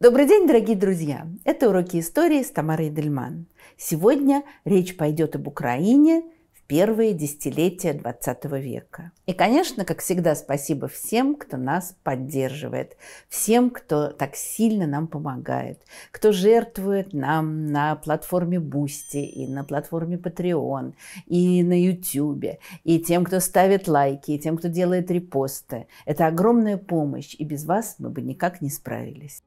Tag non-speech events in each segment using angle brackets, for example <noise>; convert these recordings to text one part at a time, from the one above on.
Добрый день, дорогие друзья! Это уроки истории с Тамарой Дельман. Сегодня речь пойдет об Украине – первые десятилетия 20 века. И, конечно, как всегда, спасибо всем, кто нас поддерживает, всем, кто так сильно нам помогает, кто жертвует нам на платформе Бусти и на платформе Patreon и на YouTube, и тем, кто ставит лайки, и тем, кто делает репосты. Это огромная помощь, и без вас мы бы никак не справились.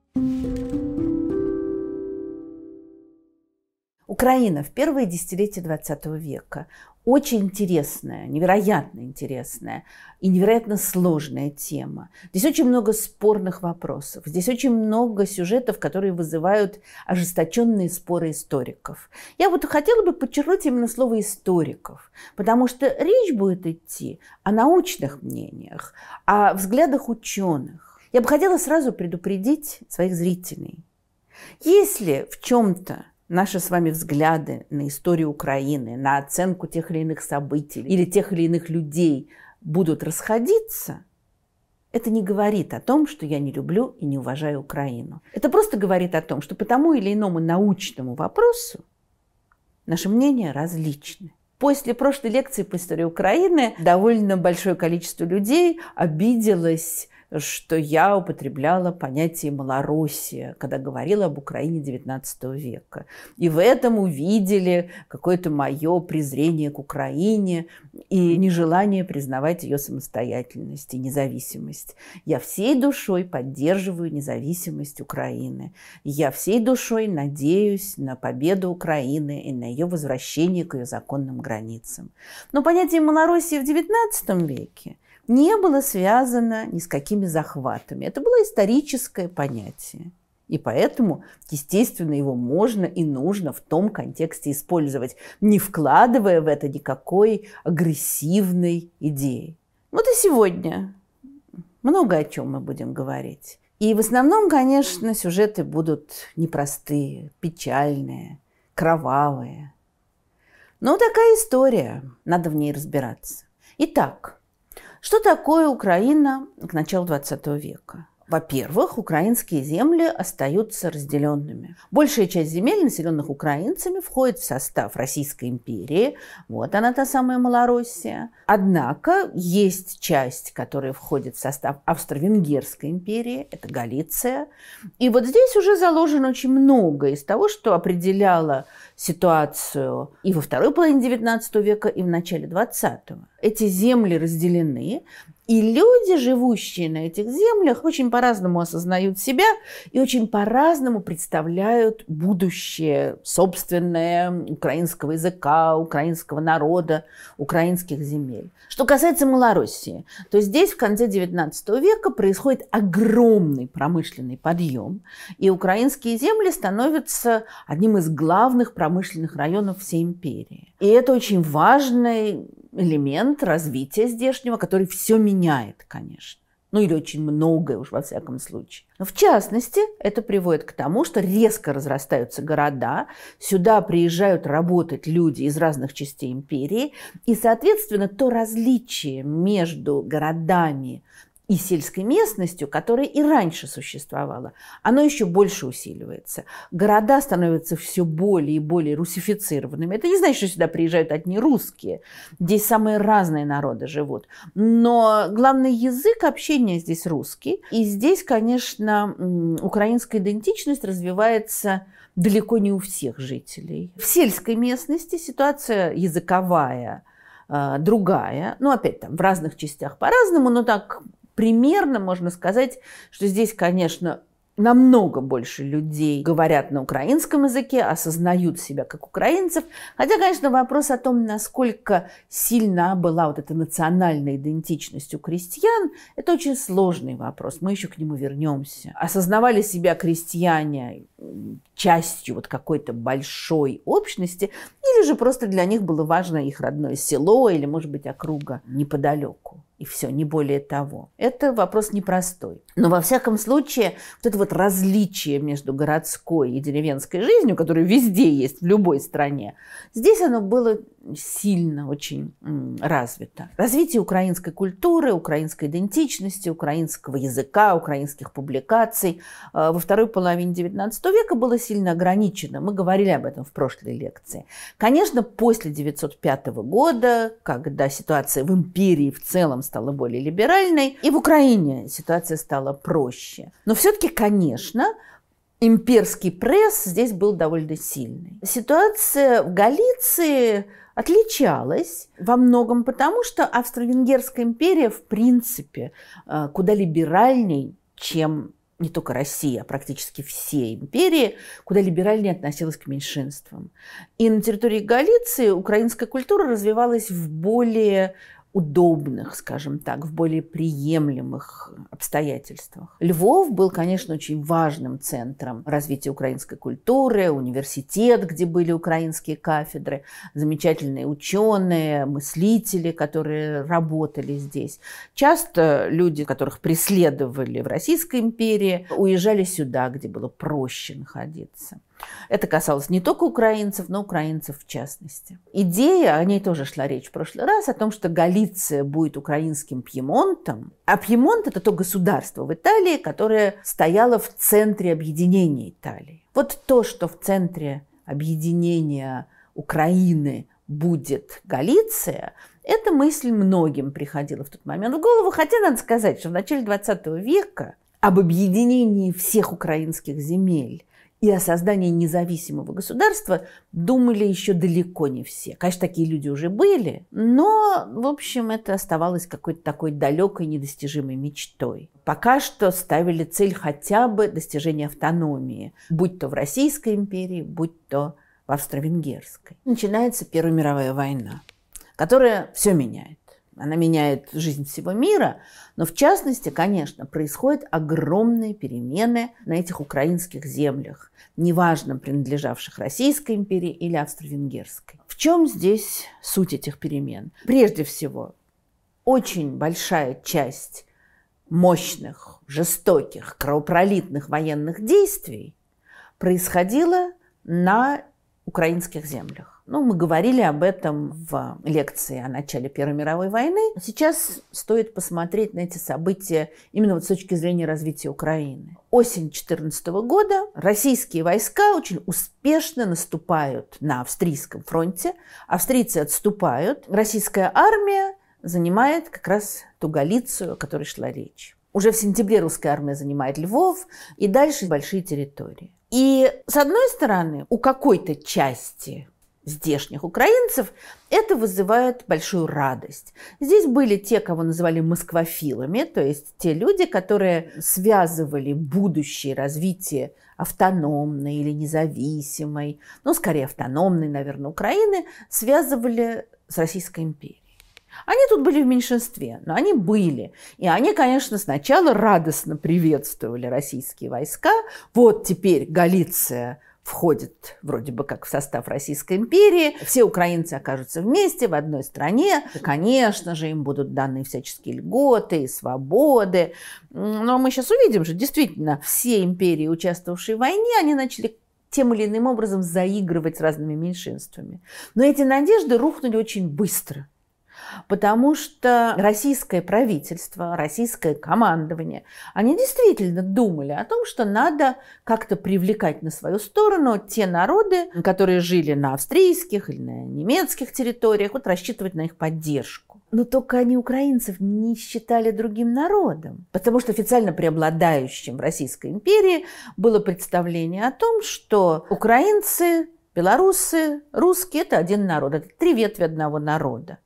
Украина в первые десятилетия XX века очень интересная, невероятно интересная и невероятно сложная тема. Здесь очень много спорных вопросов, здесь очень много сюжетов, которые вызывают ожесточенные споры историков. Я вот хотела бы подчеркнуть именно слово «историков», потому что речь будет идти о научных мнениях, о взглядах ученых. Я бы хотела сразу предупредить своих зрителей. Если в чем-то наши с вами взгляды на историю Украины, на оценку тех или иных событий или тех или иных людей будут расходиться, это не говорит о том, что я не люблю и не уважаю Украину. Это просто говорит о том, что по тому или иному научному вопросу наши мнения различны. После прошлой лекции по истории Украины довольно большое количество людей обиделось что я употребляла понятие «Малороссия», когда говорила об Украине XIX века. И в этом увидели какое-то мое презрение к Украине и нежелание признавать ее самостоятельность и независимость. Я всей душой поддерживаю независимость Украины. Я всей душой надеюсь на победу Украины и на ее возвращение к ее законным границам. Но понятие Малороссии в XIX веке не было связано ни с какими захватами. Это было историческое понятие. И поэтому, естественно, его можно и нужно в том контексте использовать, не вкладывая в это никакой агрессивной идеи. Вот и сегодня много о чем мы будем говорить. И в основном, конечно, сюжеты будут непростые, печальные, кровавые. Но такая история, надо в ней разбираться. Итак, что такое Украина к началу XX века? Во-первых, украинские земли остаются разделенными. Большая часть земель, населенных украинцами, входит в состав Российской империи. Вот она, та самая Малороссия. Однако есть часть, которая входит в состав Австро-Венгерской империи, это Галиция. И вот здесь уже заложено очень много из того, что определяло ситуацию и во второй половине XIX века, и в начале XX эти земли разделены, и люди, живущие на этих землях, очень по-разному осознают себя и очень по-разному представляют будущее собственное украинского языка, украинского народа, украинских земель. Что касается Малороссии, то здесь в конце XIX века происходит огромный промышленный подъем, и украинские земли становятся одним из главных промышленных районов всей империи. И это очень важный элемент развития здешнего, который все меняет, конечно. Ну или очень многое уж во всяком случае. Но в частности, это приводит к тому, что резко разрастаются города, сюда приезжают работать люди из разных частей империи, и, соответственно, то различие между городами и сельской местностью, которая и раньше существовала, оно еще больше усиливается. Города становятся все более и более русифицированными. Это не значит, что сюда приезжают одни русские. Здесь самые разные народы живут. Но главный язык общения здесь русский. И здесь, конечно, украинская идентичность развивается далеко не у всех жителей. В сельской местности ситуация языковая э, другая, ну опять там в разных частях по-разному, но так примерно можно сказать, что здесь, конечно, намного больше людей говорят на украинском языке, осознают себя как украинцев. Хотя, конечно, вопрос о том, насколько сильна была вот эта национальная идентичность у крестьян, это очень сложный вопрос. Мы еще к нему вернемся. Осознавали себя крестьяне частью вот какой-то большой общности, или же просто для них было важно их родное село или, может быть, округа неподалеку и все, не более того. Это вопрос непростой. Но во всяком случае, вот это вот различие между городской и деревенской жизнью, которое везде есть, в любой стране, здесь оно было сильно очень развито. Развитие украинской культуры, украинской идентичности, украинского языка, украинских публикаций э, во второй половине XIX века было сильно ограничено. Мы говорили об этом в прошлой лекции. Конечно, после 1905 года, когда ситуация в империи в целом стала более либеральной, и в Украине ситуация стала проще. Но все-таки, конечно, имперский пресс здесь был довольно сильный. Ситуация в Галиции отличалась во многом потому, что Австро-Венгерская империя в принципе э, куда либеральней, чем не только Россия, а практически все империи, куда либеральнее относилась к меньшинствам. И на территории Галиции украинская культура развивалась в более удобных, скажем так, в более приемлемых обстоятельствах. Львов был, конечно, очень важным центром развития украинской культуры, университет, где были украинские кафедры, замечательные ученые, мыслители, которые работали здесь. Часто люди, которых преследовали в Российской империи, уезжали сюда, где было проще находиться. Это касалось не только украинцев, но украинцев в частности. Идея, о ней тоже шла речь в прошлый раз, о том, что Галиция будет украинским Пьемонтом. А Пьемонт – это то государство в Италии, которое стояло в центре объединения Италии. Вот то, что в центре объединения Украины будет Галиция, эта мысль многим приходила в тот момент в голову, хотя надо сказать, что в начале 20 века об объединении всех украинских земель и о создании независимого государства думали еще далеко не все. Конечно, такие люди уже были, но, в общем, это оставалось какой-то такой далекой, недостижимой мечтой. Пока что ставили цель хотя бы достижения автономии, будь то в Российской империи, будь то в Австро-Венгерской. Начинается Первая мировая война, которая все меняет. Она меняет жизнь всего мира, но в частности, конечно, происходят огромные перемены на этих украинских землях, неважно, принадлежавших Российской империи или Австро-Венгерской. В чем здесь суть этих перемен? Прежде всего, очень большая часть мощных, жестоких, кровопролитных военных действий происходила на украинских землях. Ну, мы говорили об этом в а, лекции о начале Первой мировой войны. Сейчас стоит посмотреть на эти события именно вот с точки зрения развития Украины. Осень 2014 года российские войска очень успешно наступают на австрийском фронте. Австрийцы отступают. Российская армия занимает как раз ту Галицию, о которой шла речь. Уже в сентябре русская армия занимает Львов и дальше большие территории. И с одной стороны, у какой-то части здешних украинцев, это вызывает большую радость. Здесь были те, кого называли москвофилами, то есть те люди, которые связывали будущее развитие автономной или независимой, ну, скорее автономной, наверное, Украины, связывали с Российской империей. Они тут были в меньшинстве, но они были. И они, конечно, сначала радостно приветствовали российские войска. Вот теперь Галиция входит вроде бы как в состав Российской империи, все украинцы окажутся вместе в одной стране, конечно же, им будут даны всяческие льготы и свободы. Но мы сейчас увидим, же, действительно все империи, участвовавшие в войне, они начали тем или иным образом заигрывать с разными меньшинствами. Но эти надежды рухнули очень быстро. Потому что российское правительство, российское командование, они действительно думали о том, что надо как-то привлекать на свою сторону те народы, которые жили на австрийских или на немецких территориях, вот рассчитывать на их поддержку. Но только они украинцев не считали другим народом, потому что официально преобладающим в Российской империи было представление о том, что украинцы, белорусы, русские – это один народ, это три ветви одного народа.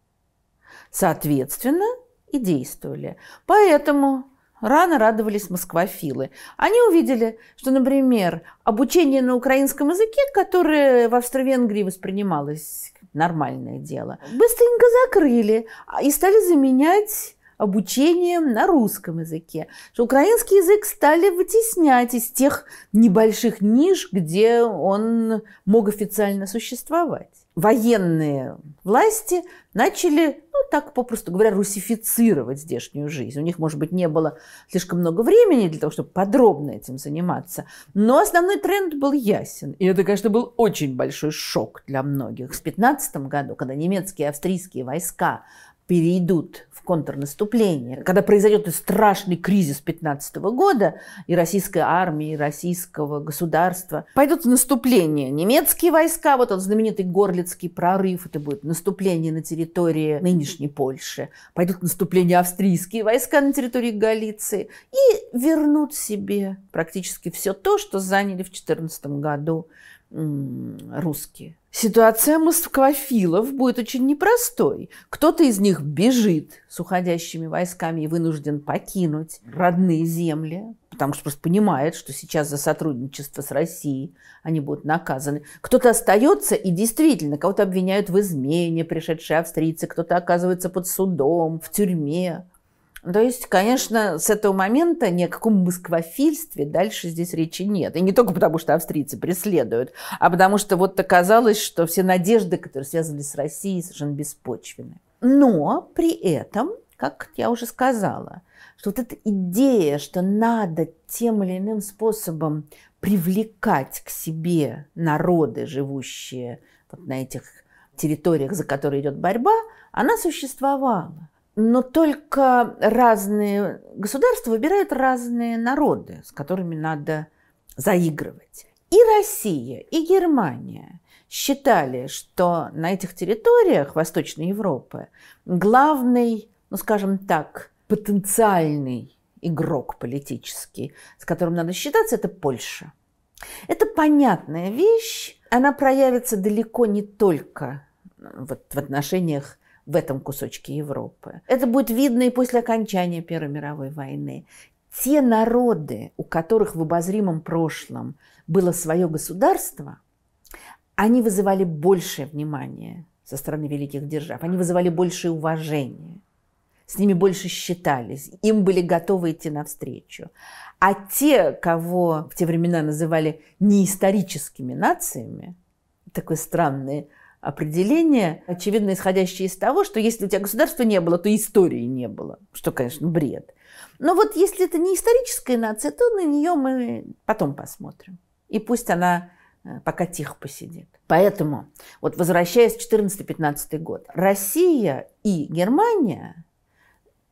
Соответственно, и действовали. Поэтому рано радовались москвафилы. Они увидели, что, например, обучение на украинском языке, которое в Австро-Венгрии воспринималось нормальное дело, быстренько закрыли и стали заменять обучением на русском языке, что украинский язык стали вытеснять из тех небольших ниш, где он мог официально существовать военные власти начали, ну так попросту говоря, русифицировать здешнюю жизнь. У них, может быть, не было слишком много времени для того, чтобы подробно этим заниматься, но основной тренд был ясен. И это, конечно, был очень большой шок для многих. В 15 году, когда немецкие и австрийские войска перейдут в контрнаступление, когда произойдет этот страшный кризис 15 года, и российской армии, и российского государства, пойдут в наступление немецкие войска, вот этот знаменитый Горлицкий прорыв, это будет наступление на территории нынешней Польши, пойдут наступление австрийские войска на территории Галиции и вернут себе практически все то, что заняли в 2014 году русские. Ситуация москвофилов будет очень непростой. Кто-то из них бежит с уходящими войсками и вынужден покинуть родные земли, потому что просто понимает, что сейчас за сотрудничество с Россией они будут наказаны. Кто-то остается и действительно кого-то обвиняют в измене, пришедшие австрийцы, кто-то оказывается под судом, в тюрьме. То есть, конечно, с этого момента ни о каком москвофильстве дальше здесь речи нет. И не только потому, что австрийцы преследуют, а потому что вот оказалось, что все надежды, которые связывались с Россией, совершенно беспочвены. Но при этом, как я уже сказала, что вот эта идея, что надо тем или иным способом привлекать к себе народы, живущие вот на этих территориях, за которые идет борьба, она существовала. Но только разные государства выбирают разные народы, с которыми надо заигрывать. И Россия, и Германия считали, что на этих территориях Восточной Европы главный, ну скажем так, потенциальный игрок политический, с которым надо считаться, это Польша. Это понятная вещь, она проявится далеко не только ну, вот в отношениях в этом кусочке Европы. Это будет видно и после окончания Первой мировой войны. Те народы, у которых в обозримом прошлом было свое государство, они вызывали большее внимание со стороны великих держав, они вызывали большее уважение, с ними больше считались, им были готовы идти навстречу. А те, кого в те времена называли неисторическими нациями, такой странное определения, очевидно исходящие из того, что если у тебя государства не было, то истории не было, что, конечно, бред. Но вот если это не историческая нация, то на нее мы потом посмотрим. И пусть она э, пока тихо посидит. Поэтому, вот возвращаясь в 14-15 год, Россия и Германия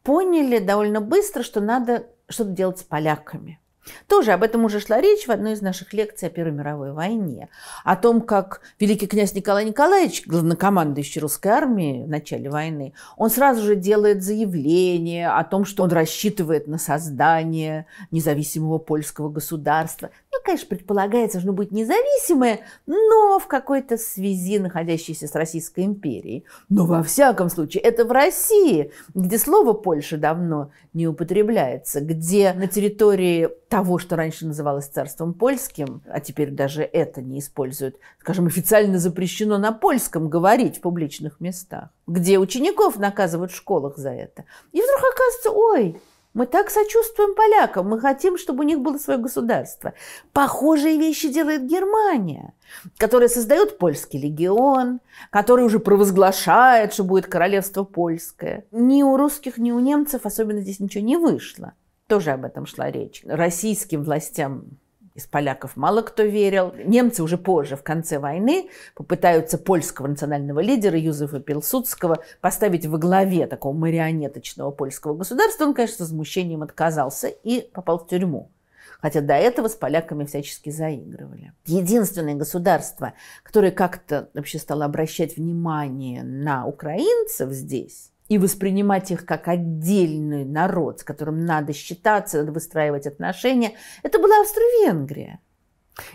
поняли довольно быстро, что надо что-то делать с поляками. Тоже об этом уже шла речь в одной из наших лекций о Первой мировой войне. О том, как великий князь Николай Николаевич, главнокомандующий русской армии в начале войны, он сразу же делает заявление о том, что он рассчитывает на создание независимого польского государства. Ну, конечно, предполагается, должно быть независимое, но в какой-то связи, находящейся с Российской империей. Но во всяком случае, это в России, где слово «Польша» давно не употребляется, где на территории того, что раньше называлось царством польским, а теперь даже это не используют, скажем, официально запрещено на польском говорить в публичных местах, где учеников наказывают в школах за это. И вдруг оказывается, ой, мы так сочувствуем полякам, мы хотим, чтобы у них было свое государство. Похожие вещи делает Германия, которая создает польский легион, который уже провозглашает, что будет королевство польское. Ни у русских, ни у немцев особенно здесь ничего не вышло. Тоже об этом шла речь. Российским властям из поляков мало кто верил. Немцы уже позже, в конце войны, попытаются польского национального лидера Юзефа Пилсудского поставить во главе такого марионеточного польского государства. Он, конечно, с возмущением отказался и попал в тюрьму. Хотя до этого с поляками всячески заигрывали. Единственное государство, которое как-то вообще стало обращать внимание на украинцев здесь, и воспринимать их как отдельный народ, с которым надо считаться, надо выстраивать отношения, это была Австро-Венгрия.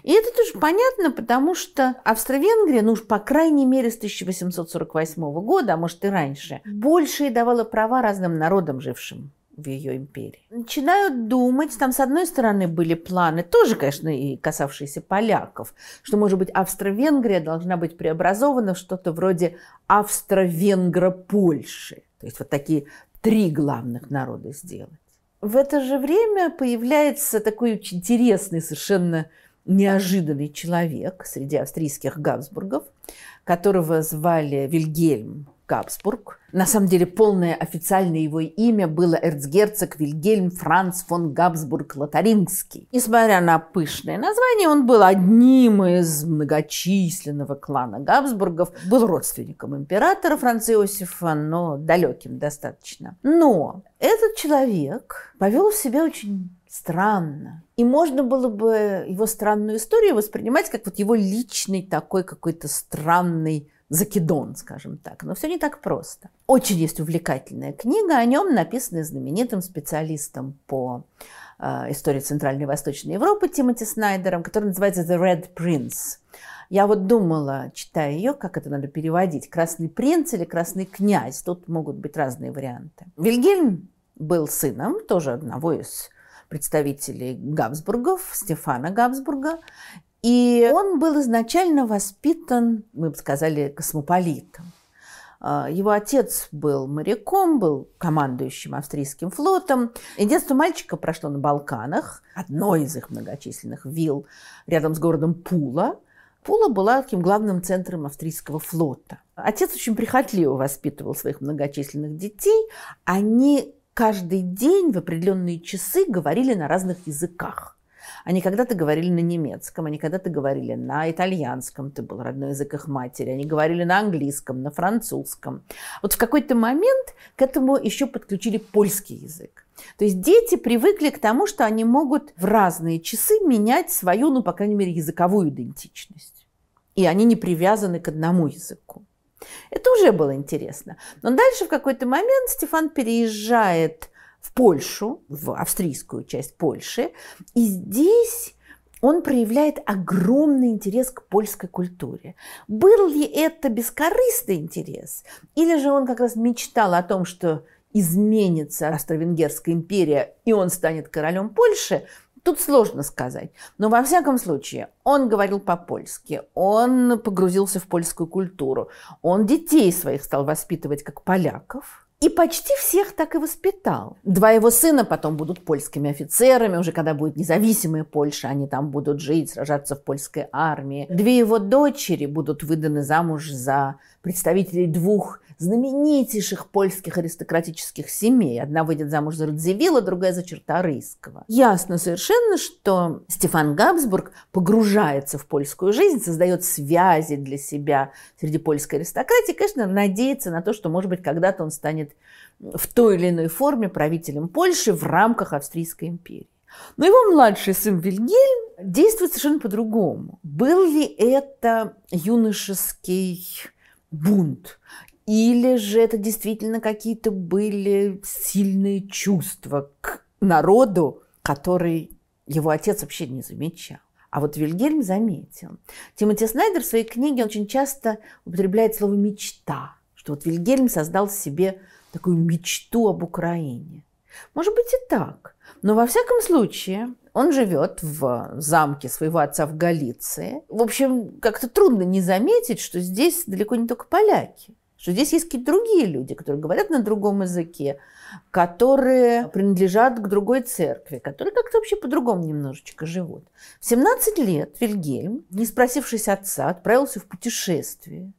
И это тоже понятно, потому что Австро-Венгрия, ну уж по крайней мере с 1848 года, а может и раньше, больше и давала права разным народам, жившим в ее империи. Начинают думать, там с одной стороны были планы, тоже, конечно, и касавшиеся поляков, что, может быть, Австро-Венгрия должна быть преобразована в что-то вроде Австро-Венгро-Польши. То есть вот такие три главных народа сделать. В это же время появляется такой очень интересный, совершенно неожиданный человек среди австрийских Габсбургов, которого звали Вильгельм Габсбург. На самом деле полное официальное его имя было эрцгерцог Вильгельм Франц фон Габсбург Лотарингский. Несмотря на пышное название, он был одним из многочисленного клана Габсбургов, был родственником императора Франца Иосифа, но далеким достаточно. Но этот человек повел себя очень странно. И можно было бы его странную историю воспринимать как вот его личный такой какой-то странный закидон, скажем так. Но все не так просто. Очень есть увлекательная книга, о нем написанная знаменитым специалистом по э, истории Центральной и Восточной Европы Тимоти Снайдером, который называется «The Red Prince». Я вот думала, читая ее, как это надо переводить, «Красный принц» или «Красный князь». Тут могут быть разные варианты. Вильгельм был сыном тоже одного из представителей Габсбургов, Стефана Габсбурга, и он был изначально воспитан, мы бы сказали, космополитом. А, его отец был моряком, был командующим австрийским флотом. И детство мальчика прошло на Балканах, одной из их многочисленных вилл рядом с городом Пула. Пула была таким главным центром австрийского флота. Отец очень прихотливо воспитывал своих многочисленных детей. Они каждый день в определенные часы говорили на разных языках. Они когда-то говорили на немецком, они когда-то говорили на итальянском, ты был родной язык их матери, они говорили на английском, на французском. Вот в какой-то момент к этому еще подключили польский язык. То есть дети привыкли к тому, что они могут в разные часы менять свою, ну, по крайней мере, языковую идентичность. И они не привязаны к одному языку. Это уже было интересно. Но дальше в какой-то момент Стефан переезжает в Польшу, в австрийскую часть Польши. И здесь он проявляет огромный интерес к польской культуре. Был ли это бескорыстный интерес? Или же он как раз мечтал о том, что изменится Австро-Венгерская империя, и он станет королем Польши, Тут сложно сказать. Но во всяком случае, он говорил по-польски, он погрузился в польскую культуру, он детей своих стал воспитывать как поляков. И почти всех так и воспитал. Два его сына потом будут польскими офицерами, уже когда будет независимая Польша, они там будут жить, сражаться в польской армии. Две его дочери будут выданы замуж за представителей двух знаменитейших польских аристократических семей. Одна выйдет замуж за Радзивилла, другая за Черторийского. Ясно совершенно, что Стефан Габсбург погружается в польскую жизнь, создает связи для себя среди польской аристократии, и, конечно, надеется на то, что, может быть, когда-то он станет в той или иной форме правителем Польши в рамках Австрийской империи. Но его младший сын Вильгельм действует совершенно по-другому. Был ли это юношеский бунт? Или же это действительно какие-то были сильные чувства к народу, который его отец вообще не замечал. А вот Вильгельм заметил. Тимоти Снайдер в своей книге очень часто употребляет слово «мечта», что вот Вильгельм создал себе такую мечту об Украине. Может быть и так, но во всяком случае он живет в замке своего отца в Галиции. В общем, как-то трудно не заметить, что здесь далеко не только поляки. Что здесь есть какие-то другие люди, которые говорят на другом языке, которые принадлежат к другой церкви, которые как-то вообще по-другому немножечко живут. В 17 лет Вильгельм, не спросившись отца, отправился в путешествие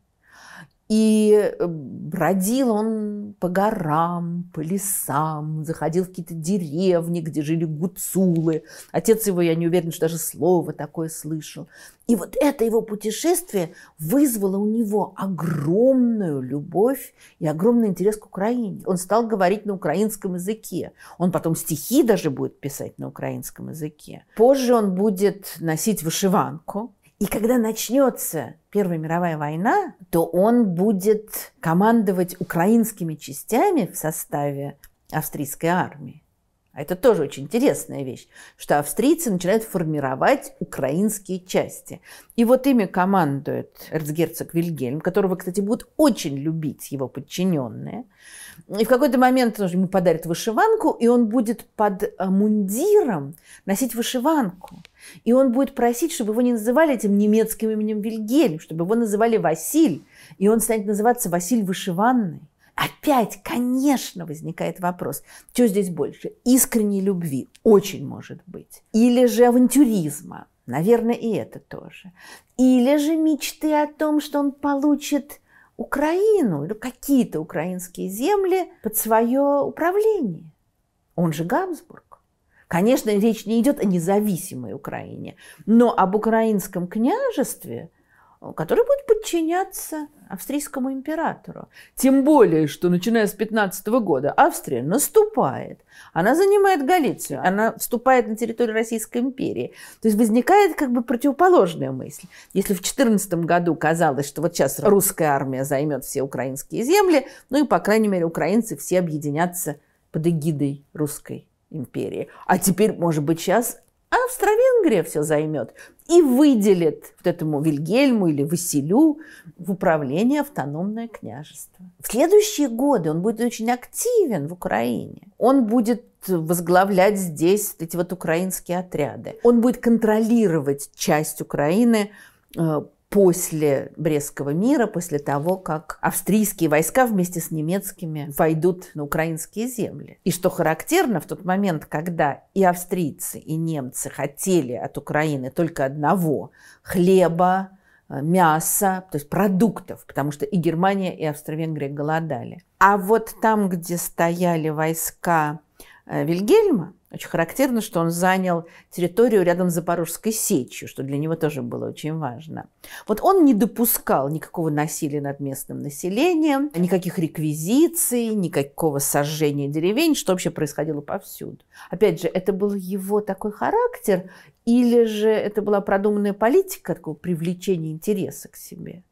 и э, бродил он по горам, по лесам, заходил в какие-то деревни, где жили гуцулы. Отец его, я не уверена, что даже слово такое слышал. И вот это его путешествие вызвало у него огромную любовь и огромный интерес к Украине. Он стал говорить на украинском языке. Он потом стихи даже будет писать на украинском языке. Позже он будет носить вышиванку, и когда начнется Первая мировая война, то он будет командовать украинскими частями в составе австрийской армии. А это тоже очень интересная вещь, что австрийцы начинают формировать украинские части. И вот ими командует эрцгерцог Вильгельм, которого, кстати, будут очень любить его подчиненные. И в какой-то момент он ему подарит вышиванку, и он будет под мундиром носить вышиванку. И он будет просить, чтобы его не называли этим немецким именем Вильгельм, чтобы его называли Василь. И он станет называться Василь Вышиванный. Опять, конечно, возникает вопрос, что здесь больше? Искренней любви очень может быть. Или же авантюризма. Наверное, и это тоже. Или же мечты о том, что он получит Украину или какие-то украинские земли под свое управление. Он же Габсбург. Конечно, речь не идет о независимой Украине, но об украинском княжестве, который будет подчиняться австрийскому императору. Тем более, что начиная с 15 года Австрия наступает. Она занимает Галицию, она вступает на территорию Российской империи. То есть возникает как бы противоположная мысль. Если в 14 году казалось, что вот сейчас русская армия займет все украинские земли, ну и, по крайней мере, украинцы все объединятся под эгидой русской империи. А теперь, может быть, сейчас Австро-Венгрия все займет и выделит вот этому Вильгельму или Василю в управление автономное княжество. В следующие годы он будет очень активен в Украине. Он будет возглавлять здесь эти вот украинские отряды. Он будет контролировать часть Украины э, после Брестского мира, после того, как австрийские войска вместе с немецкими войдут на украинские земли. И что характерно, в тот момент, когда и австрийцы, и немцы хотели от Украины только одного – хлеба, э, мяса, то есть продуктов, потому что и Германия, и Австро-Венгрия голодали. А вот там, где стояли войска Э, Вильгельма, очень характерно, что он занял территорию рядом с Запорожской сечью, что для него тоже было очень важно. Вот он не допускал никакого насилия над местным населением, никаких реквизиций, никакого сожжения деревень, что вообще происходило повсюду. Опять же, это был его такой характер, или же это была продуманная политика такого привлечения интереса к себе,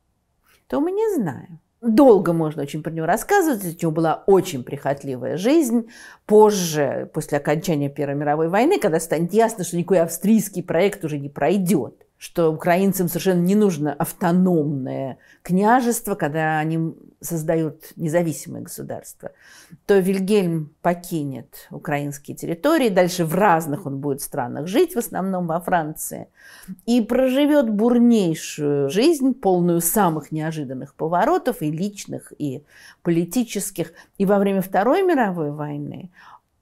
то мы не знаем. Долго можно очень про него рассказывать. У него была очень прихотливая жизнь. Позже, после окончания Первой мировой войны, когда станет ясно, что никакой австрийский проект уже не пройдет, что украинцам совершенно не нужно автономное княжество, когда они создают независимое государство, то Вильгельм покинет украинские территории, дальше в разных он будет странах жить, в основном во Франции, и проживет бурнейшую жизнь, полную самых неожиданных поворотов и личных, и политических. И во время Второй мировой войны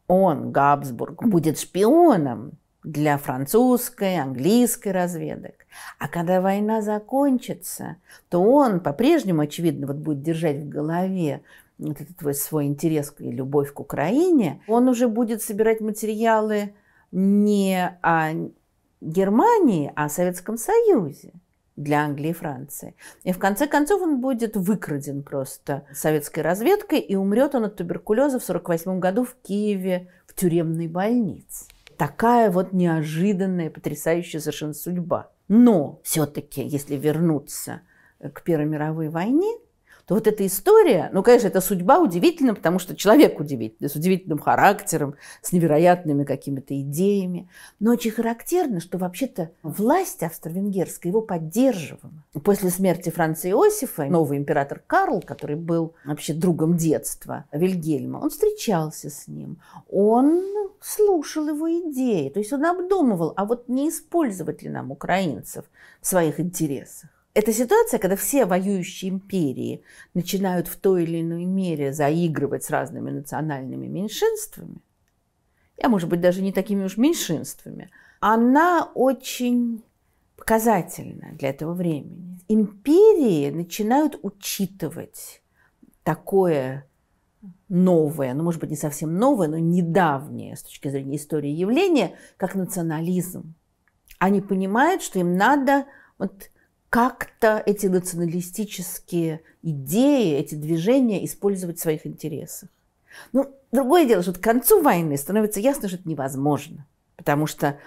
он, Габсбург, будет шпионом для французской, английской разведок. А когда война закончится, то он по-прежнему, очевидно, вот будет держать в голове вот этот вот свой интерес и любовь к Украине. Он уже будет собирать материалы не о Германии, а о Советском Союзе для Англии и Франции. И в конце концов он будет выкраден просто советской разведкой, и умрет он от туберкулеза в 1948 году в Киеве в тюремной больнице. Такая вот неожиданная, потрясающая совершенно судьба. Но все-таки, если вернуться к Первой мировой войне, то вот эта история, ну, конечно, это судьба удивительна, потому что человек удивительный, с удивительным характером, с невероятными какими-то идеями. Но очень характерно, что вообще-то власть австро-венгерская его поддерживала. После смерти Франца Иосифа новый император Карл, который был вообще другом детства Вильгельма, он встречался с ним, он слушал его идеи, то есть он обдумывал, а вот не использовать ли нам украинцев в своих интересах. Это ситуация, когда все воюющие империи начинают в той или иной мере заигрывать с разными национальными меньшинствами, я, а может быть даже не такими уж меньшинствами, она очень показательна для этого времени. Империи начинают учитывать такое новое, ну, может быть, не совсем новое, но недавнее с точки зрения истории явление, как национализм. Они понимают, что им надо вот как-то эти националистические идеи, эти движения использовать в своих интересах. Ну, другое дело, что к концу войны становится ясно, что это невозможно, потому что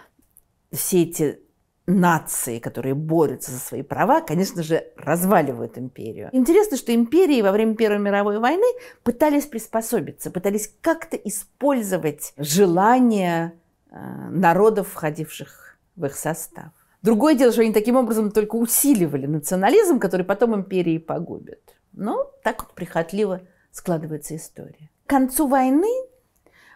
все эти нации, которые борются за свои права, конечно же, разваливают империю. Интересно, что империи во время Первой мировой войны пытались приспособиться, пытались как-то использовать желания э, народов, входивших в их состав. Другое дело, что они таким образом только усиливали национализм, который потом империи погубит. Но так вот прихотливо складывается история. К концу войны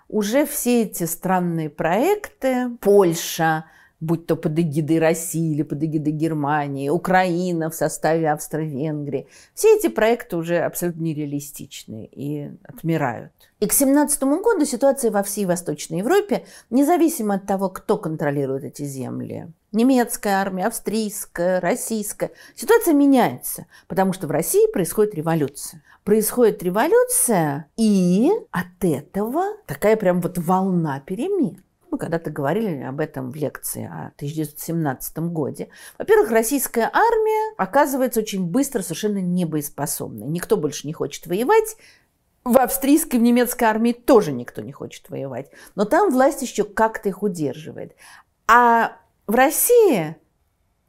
уже все эти странные проекты, Польша, будь то под эгидой России или под эгидой Германии, Украина в составе Австро-Венгрии. Все эти проекты уже абсолютно нереалистичны и отмирают. И к 17 году ситуация во всей Восточной Европе, независимо от того, кто контролирует эти земли, немецкая армия, австрийская, российская. Ситуация меняется, потому что в России происходит революция. Происходит революция, и от этого такая прям вот волна перемен. Мы когда-то говорили об этом в лекции о 1917 году. Во-первых, российская армия оказывается очень быстро совершенно небоеспособной. Никто больше не хочет воевать, в австрийской, в немецкой армии тоже никто не хочет воевать. Но там власть еще как-то их удерживает. А в России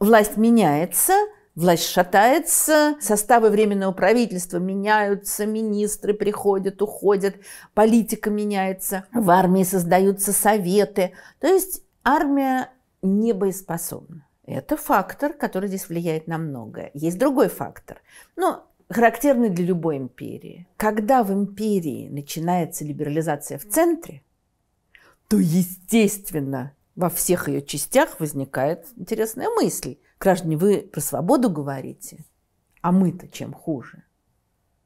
власть меняется, власть шатается, составы временного правительства меняются, министры приходят, уходят, политика меняется, в армии создаются советы. То есть армия не Это фактор, который здесь влияет на многое. Есть другой фактор, но характерный для любой империи. Когда в империи начинается либерализация в центре, то, естественно, во всех ее частях возникает интересная мысль. Граждане, вы про свободу говорите, а мы-то чем хуже?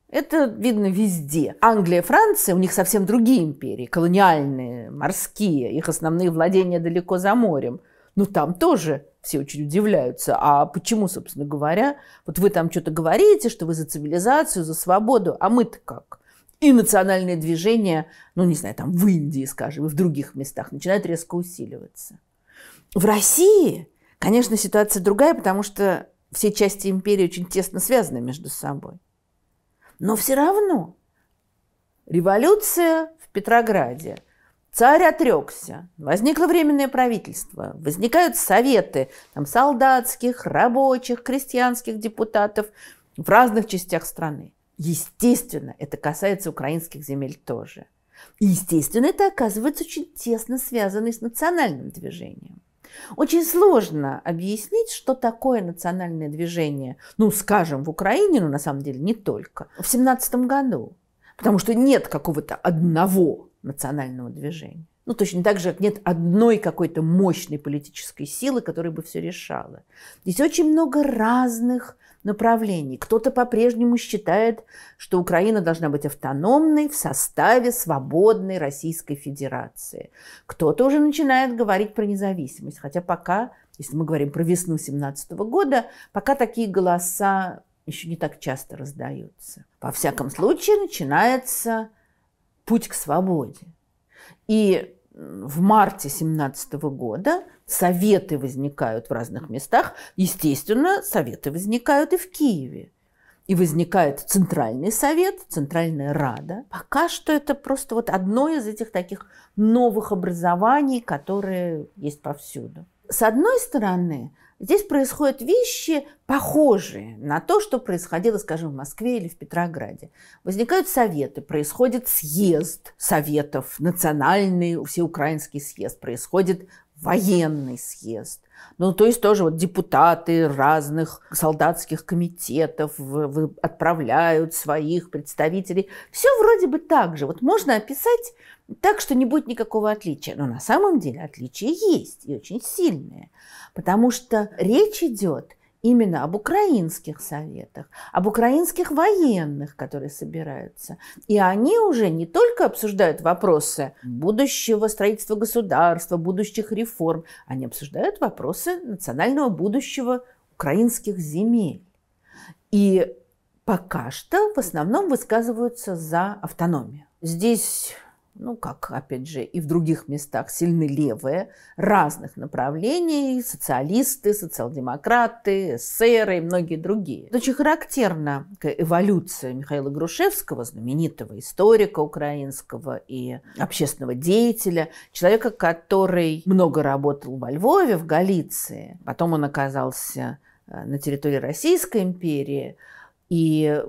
Это видно везде. Англия, Франция, у них совсем другие империи, колониальные, морские, их основные владения далеко за морем. Но ну, там тоже все очень удивляются. А почему, собственно говоря, вот вы там что-то говорите, что вы за цивилизацию, за свободу, а мы-то как? и национальные движения, ну, не знаю, там в Индии, скажем, и в других местах начинают резко усиливаться. В России, конечно, ситуация другая, потому что все части империи очень тесно связаны между собой. Но все равно революция в Петрограде, царь отрекся, возникло временное правительство, возникают советы там, солдатских, рабочих, крестьянских депутатов в разных частях страны. Естественно, это касается украинских земель тоже. естественно, это оказывается очень тесно связано с национальным движением. Очень сложно объяснить, что такое национальное движение, ну, скажем, в Украине, но на самом деле не только, в 17 году, потому что нет какого-то одного национального движения. Ну, точно так же, как нет одной какой-то мощной политической силы, которая бы все решала. Здесь очень много разных направлений. Кто-то по-прежнему считает, что Украина должна быть автономной в составе свободной Российской Федерации. Кто-то уже начинает говорить про независимость, хотя пока, если мы говорим про весну 2017 года, пока такие голоса еще не так часто раздаются. Во всяком случае, начинается путь к свободе. И в марте 2017 года советы возникают в разных местах. Естественно, советы возникают и в Киеве. И возникает Центральный совет, Центральная Рада. Пока что это просто вот одно из этих таких новых образований, которые есть повсюду. С одной стороны, здесь происходят вещи, похожие на то, что происходило, скажем, в Москве или в Петрограде. Возникают советы, происходит съезд советов, национальный всеукраинский съезд, происходит военный съезд. Ну, то есть тоже вот депутаты разных солдатских комитетов отправляют своих представителей. Все вроде бы так же. Вот можно описать так что не будет никакого отличия. Но на самом деле отличия есть, и очень сильные, потому что речь идет именно об украинских советах, об украинских военных, которые собираются. И они уже не только обсуждают вопросы будущего строительства государства, будущих реформ, они обсуждают вопросы национального будущего украинских земель. И пока что в основном высказываются за автономию. Здесь ну, как, опять же, и в других местах, сильны левые разных направлений, социалисты, социал-демократы, эсеры и многие другие. очень характерна эволюция Михаила Грушевского, знаменитого историка украинского и общественного деятеля, человека, который много работал во Львове, в Галиции, потом он оказался э, на территории Российской империи, и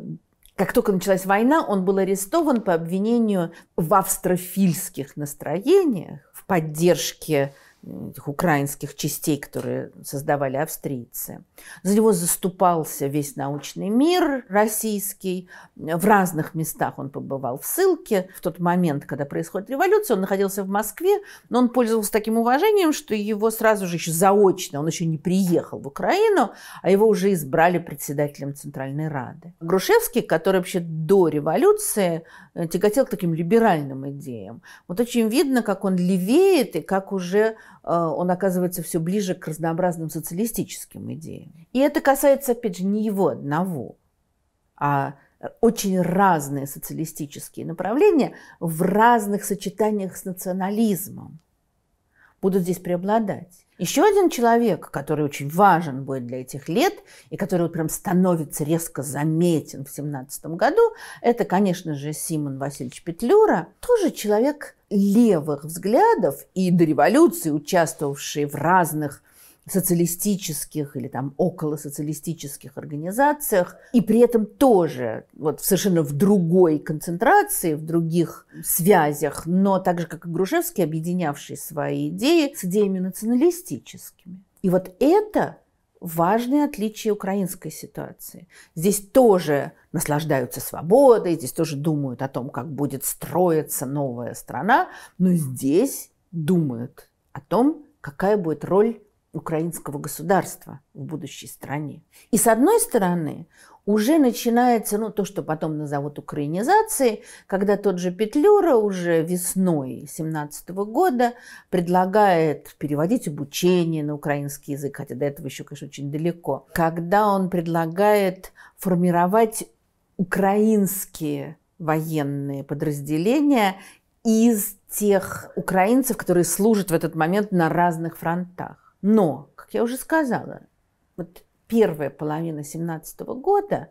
как только началась война, он был арестован по обвинению в австрофильских настроениях, в поддержке этих украинских частей, которые создавали австрийцы. За него заступался весь научный мир российский. В разных местах он побывал в ссылке. В тот момент, когда происходит революция, он находился в Москве, но он пользовался таким уважением, что его сразу же еще заочно, он еще не приехал в Украину, а его уже избрали председателем Центральной Рады. Грушевский, который вообще до революции э, тяготел к таким либеральным идеям, вот очень видно, как он левеет и как уже Э, он оказывается все ближе к разнообразным социалистическим идеям. И это касается, опять же, не его одного, а э, очень разные социалистические направления в разных сочетаниях с национализмом будут здесь преобладать. Еще один человек, который очень важен будет для этих лет и который прям становится резко заметен в 17 году, это, конечно же, Симон Васильевич Петлюра. Тоже человек левых взглядов и до революции участвовавшие в разных социалистических или там около социалистических организациях, и при этом тоже вот совершенно в другой концентрации, в других связях, но так же, как и Грушевский, объединявший свои идеи с идеями националистическими. И вот это важное отличие украинской ситуации. Здесь тоже наслаждаются свободой, здесь тоже думают о том, как будет строиться новая страна, но здесь думают о том, какая будет роль украинского государства в будущей стране. И с одной стороны, уже начинается, ну, то, что потом назовут украинизацией, когда тот же Петлюра уже весной 17 года предлагает переводить обучение на украинский язык, хотя до этого еще, конечно, очень далеко, когда он предлагает формировать украинские военные подразделения из тех украинцев, которые служат в этот момент на разных фронтах. Но, как я уже сказала, вот первая половина 17 года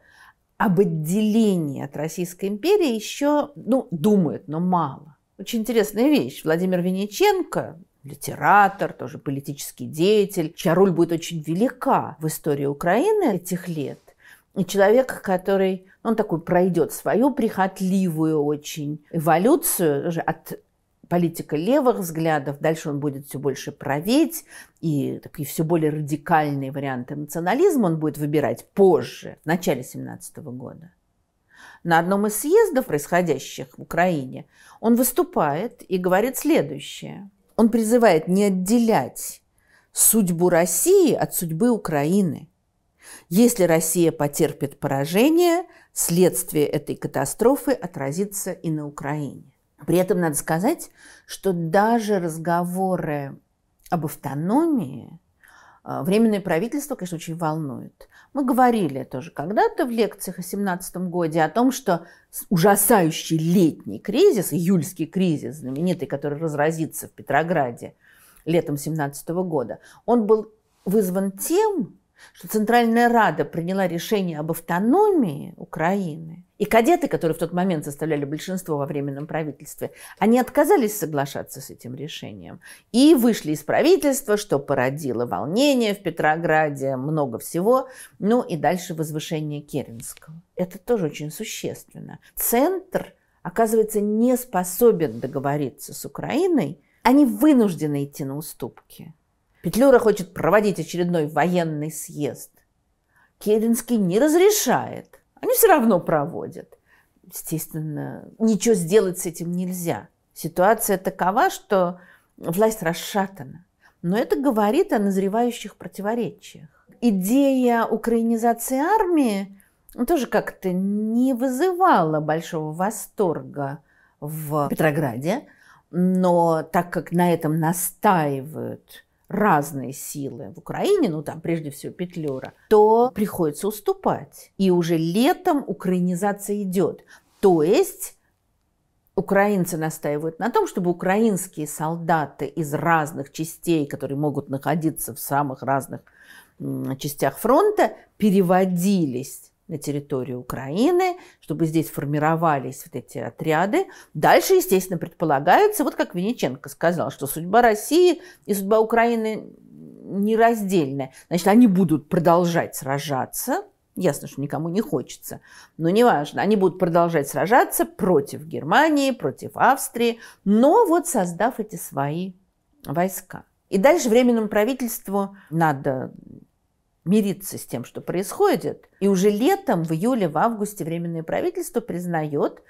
об отделении от Российской империи еще ну, думают, но мало. Очень интересная вещь. Владимир Вениченко, литератор, тоже политический деятель, чья роль будет очень велика в истории Украины этих лет, и человек, который, ну, он такой пройдет свою прихотливую очень эволюцию уже от политика левых взглядов, дальше он будет все больше править, и так и все более радикальные варианты национализма он будет выбирать позже, в начале 17 года. На одном из съездов, происходящих в Украине, он выступает и говорит следующее. Он призывает не отделять судьбу России от судьбы Украины. Если Россия потерпит поражение, следствие этой катастрофы отразится и на Украине. При этом надо сказать, что даже разговоры об автономии а, временное правительство, конечно, очень волнует. Мы говорили тоже когда-то в лекциях о 17 году о том, что ужасающий летний кризис, июльский кризис знаменитый, который разразится в Петрограде летом 17 года, он был вызван тем, что Центральная Рада приняла решение об автономии Украины, и кадеты, которые в тот момент составляли большинство во временном правительстве, они отказались соглашаться с этим решением и вышли из правительства, что породило волнение в Петрограде, много всего, ну и дальше возвышение Керенского. Это тоже очень существенно. Центр, оказывается, не способен договориться с Украиной, они вынуждены идти на уступки. Петлюра хочет проводить очередной военный съезд. Керенский не разрешает. Они все равно проводят. Естественно, ничего сделать с этим нельзя. Ситуация такова, что власть расшатана. Но это говорит о назревающих противоречиях. Идея украинизации армии тоже как-то не вызывала большого восторга в Петрограде. Но так как на этом настаивают разные силы в Украине, ну там прежде всего Петлюра, то приходится уступать. И уже летом украинизация идет. То есть Украинцы настаивают на том, чтобы украинские солдаты из разных частей, которые могут находиться в самых разных частях фронта, переводились на территорию Украины, чтобы здесь формировались вот эти отряды. Дальше, естественно, предполагается, вот как Вениченко сказал, что судьба России и судьба Украины нераздельная. Значит, они будут продолжать сражаться. Ясно, что никому не хочется, но неважно. Они будут продолжать сражаться против Германии, против Австрии, но вот создав эти свои войска. И дальше временному правительству надо мириться с тем, что происходит. И уже летом, в июле, в августе Временное правительство признает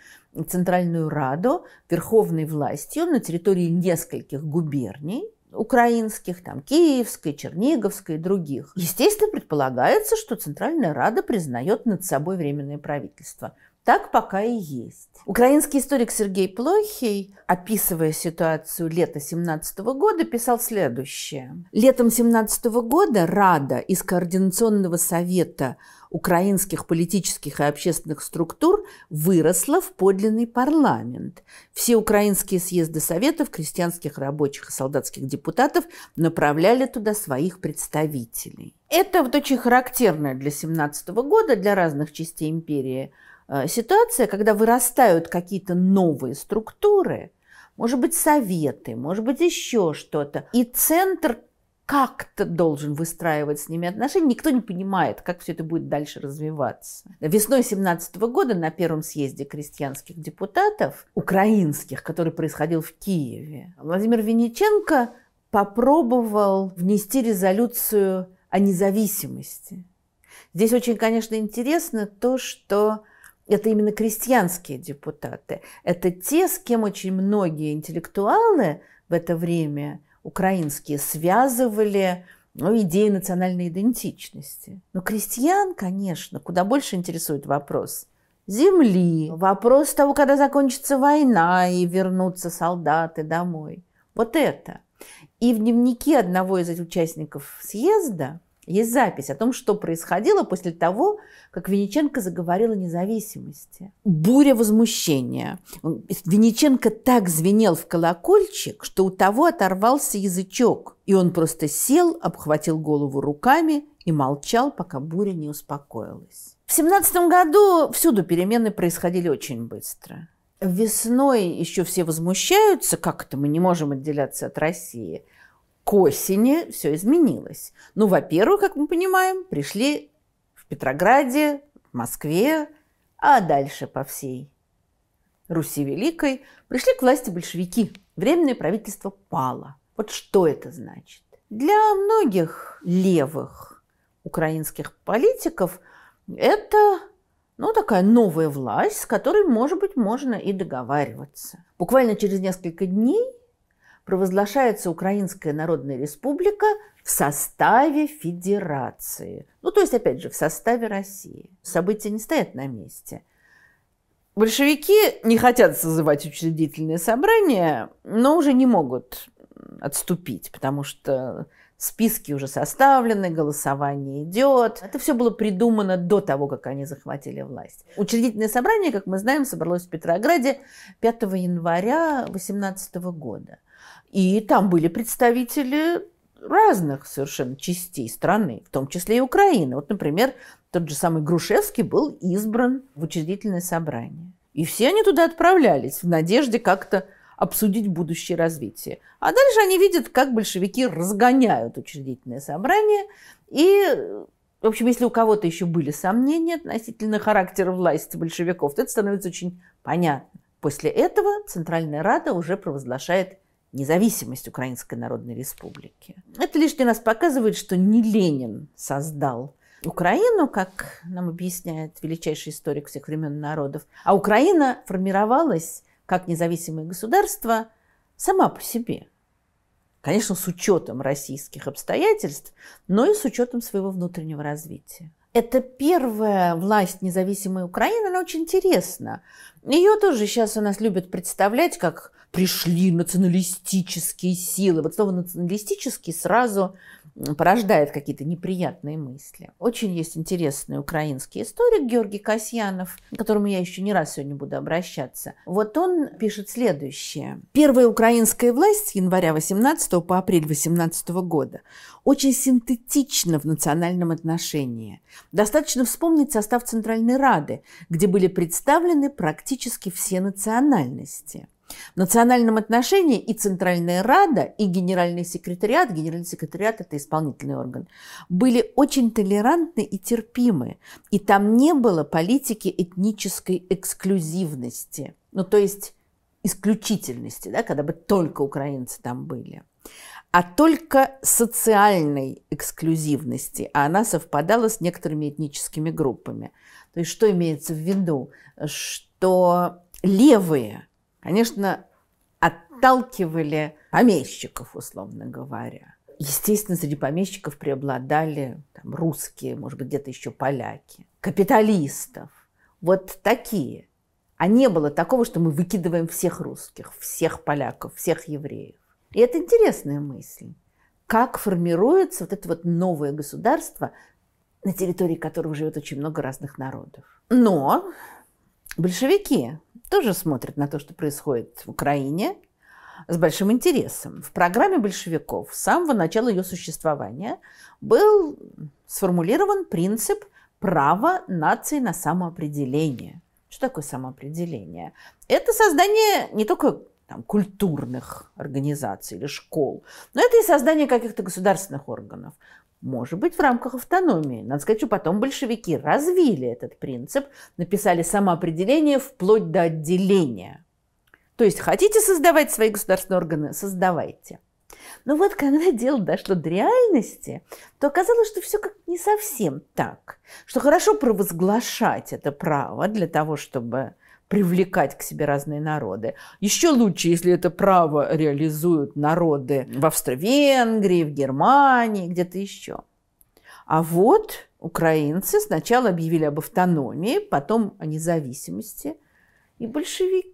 Центральную Раду верховной властью на территории нескольких губерний украинских, там, Киевской, Черниговской и других. Естественно, предполагается, что Центральная Рада признает над собой Временное правительство – так пока и есть. Украинский историк Сергей Плохий, описывая ситуацию лета 17 года, писал следующее. Летом 17 года Рада из Координационного совета украинских политических и общественных структур выросла в подлинный парламент. Все украинские съезды советов, крестьянских, рабочих и солдатских депутатов направляли туда своих представителей. Это вот очень характерное для 17 года, для разных частей империи – Э, ситуация, когда вырастают какие-то новые структуры, может быть, советы, может быть, еще что-то. И центр как-то должен выстраивать с ними отношения. Никто не понимает, как все это будет дальше развиваться. Весной 2017 года на первом съезде крестьянских депутатов, украинских, который происходил в Киеве, Владимир Вениченко попробовал внести резолюцию о независимости. Здесь очень, конечно, интересно то, что это именно крестьянские депутаты. Это те, с кем очень многие интеллектуалы в это время украинские связывали ну, идеи национальной идентичности. Но крестьян, конечно, куда больше интересует вопрос земли, вопрос того, когда закончится война и вернутся солдаты домой. Вот это. И в дневнике одного из этих участников съезда есть запись о том, что происходило после того, как Вениченко заговорила о независимости. Буря возмущения. Вениченко так звенел в колокольчик, что у того оторвался язычок. И он просто сел, обхватил голову руками и молчал, пока буря не успокоилась. В семнадцатом году всюду перемены происходили очень быстро. Весной еще все возмущаются, как это мы не можем отделяться от России – к осени все изменилось. Ну, во-первых, как мы понимаем, пришли в Петрограде, в Москве, а дальше по всей Руси Великой пришли к власти большевики. Временное правительство пало. Вот что это значит? Для многих левых украинских политиков это ну, такая новая власть, с которой, может быть, можно и договариваться. Буквально через несколько дней провозглашается Украинская Народная Республика в составе Федерации. Ну, то есть, опять же, в составе России. События не стоят на месте. Большевики не хотят созывать учредительные собрания, но уже не могут отступить, потому что списки уже составлены, голосование идет. Это все было придумано до того, как они захватили власть. Учредительное собрание, как мы знаем, собралось в Петрограде 5 января 18 года. И там были представители разных совершенно частей страны, в том числе и Украины. Вот, например, тот же самый Грушевский был избран в учредительное собрание. И все они туда отправлялись в надежде как-то обсудить будущее развитие. А дальше они видят, как большевики разгоняют учредительное собрание. И, в общем, если у кого-то еще были сомнения относительно характера власти большевиков, то это становится очень понятно. После этого Центральная Рада уже провозглашает независимость Украинской Народной Республики. Это лишний раз показывает, что не Ленин создал Украину, как нам объясняет величайший историк всех времен народов, а Украина формировалась как независимое государство сама по себе. Конечно, с учетом российских обстоятельств, но и с учетом своего внутреннего развития. Это первая власть независимой Украины, она очень интересна. Ее тоже сейчас у нас любят представлять как пришли националистические силы. Вот слово националистический сразу порождает какие-то неприятные мысли. Очень есть интересный украинский историк Георгий Касьянов, к которому я еще не раз сегодня буду обращаться. Вот он пишет следующее. Первая украинская власть с января 18 по апрель 18 года очень синтетична в национальном отношении. Достаточно вспомнить состав Центральной Рады, где были представлены практически все национальности – в национальном отношении и Центральная Рада, и Генеральный секретариат, Генеральный секретариат – это исполнительный орган, были очень толерантны и терпимы. И там не было политики этнической эксклюзивности, ну то есть исключительности, да, когда бы только украинцы там были а только социальной эксклюзивности, а она совпадала с некоторыми этническими группами. То есть что имеется в виду? Что левые конечно, отталкивали помещиков, условно говоря. Естественно, среди помещиков преобладали там, русские, может быть, где-то еще поляки, капиталистов. Вот такие. А не было такого, что мы выкидываем всех русских, всех поляков, всех евреев. И это интересная мысль. Как формируется вот это вот новое государство, на территории которого живет очень много разных народов. Но Большевики тоже смотрят на то, что происходит в Украине, с большим интересом. В программе большевиков с самого начала ее существования был сформулирован принцип права нации на самоопределение. Что такое самоопределение? Это создание не только там, культурных организаций или школ, но это и создание каких-то государственных органов. Может быть, в рамках автономии. Надо сказать, что потом большевики развили этот принцип, написали самоопределение вплоть до отделения. То есть хотите создавать свои государственные органы – создавайте. Но вот когда <laughs> дело дошло до реальности, то оказалось, что все как не совсем так. Что хорошо провозглашать это право для того, чтобы привлекать к себе разные народы. Еще лучше, если это право реализуют народы в Австро-Венгрии, в Германии, где-то еще. А вот украинцы сначала объявили об автономии, потом о независимости. И большевики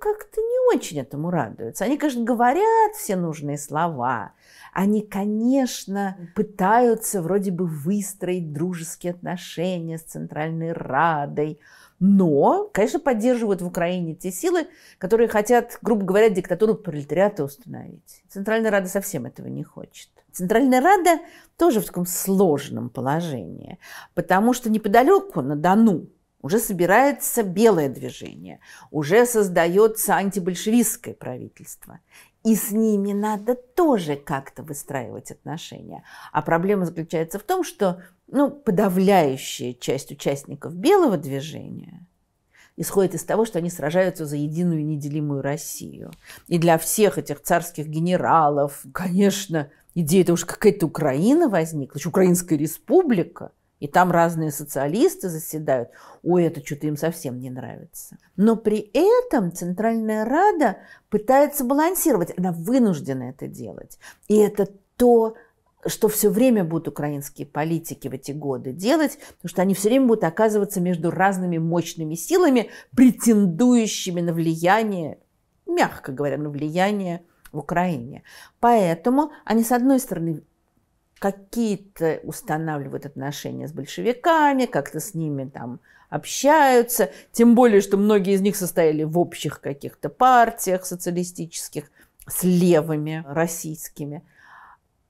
как-то не очень этому радуются. Они, конечно, говорят все нужные слова. Они, конечно, пытаются вроде бы выстроить дружеские отношения с Центральной Радой, но, конечно, поддерживают в Украине те силы, которые хотят, грубо говоря, диктатуру пролетариата установить. Центральная Рада совсем этого не хочет. Центральная Рада тоже в таком сложном положении, потому что неподалеку, на Дону, уже собирается белое движение, уже создается антибольшевистское правительство. И с ними надо тоже как-то выстраивать отношения. А проблема заключается в том, что ну, подавляющая часть участников белого движения исходит из того, что они сражаются за единую неделимую Россию. И для всех этих царских генералов, конечно, идея-то уж какая-то Украина возникла, Украинская республика, и там разные социалисты заседают. Ой, это что-то им совсем не нравится. Но при этом Центральная Рада пытается балансировать. Она вынуждена это делать. И это то, что все время будут украинские политики в эти годы делать, потому что они все время будут оказываться между разными мощными силами, претендующими на влияние, мягко говоря, на влияние в Украине. Поэтому они, с одной стороны, какие-то устанавливают отношения с большевиками, как-то с ними там общаются, тем более, что многие из них состояли в общих каких-то партиях социалистических с левыми российскими –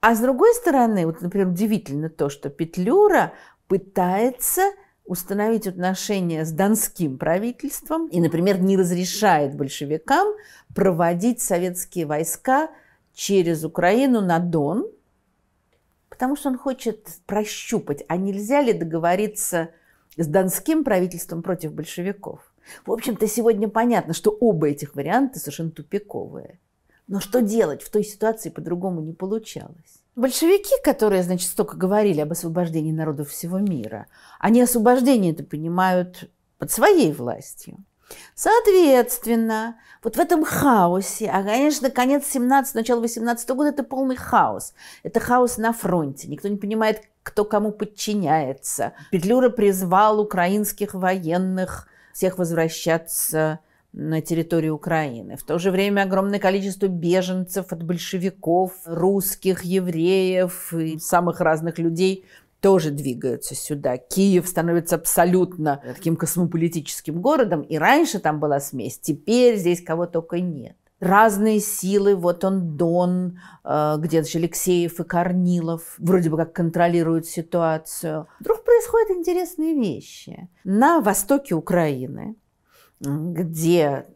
а с другой стороны, вот, например, удивительно то, что Петлюра пытается установить отношения с донским правительством и, например, не разрешает большевикам проводить советские войска через Украину на Дон, потому что он хочет прощупать, а нельзя ли договориться с донским правительством против большевиков. В общем-то, сегодня понятно, что оба этих варианта совершенно тупиковые – но что делать? В той ситуации по-другому не получалось. Большевики, которые, значит, столько говорили об освобождении народов всего мира, они освобождение это понимают под своей властью. Соответственно, вот в этом хаосе, а, конечно, конец 17 начало 18 года – это полный хаос. Это хаос на фронте. Никто не понимает, кто кому подчиняется. Петлюра призвал украинских военных всех возвращаться на территории Украины. В то же время огромное количество беженцев от большевиков, русских, евреев и самых разных людей тоже двигаются сюда. Киев становится абсолютно таким космополитическим городом, и раньше там была смесь, теперь здесь кого только нет. Разные силы, вот он Дон, э, где же Алексеев и Корнилов, вроде бы как контролируют ситуацию. Вдруг происходят интересные вещи. На востоке Украины где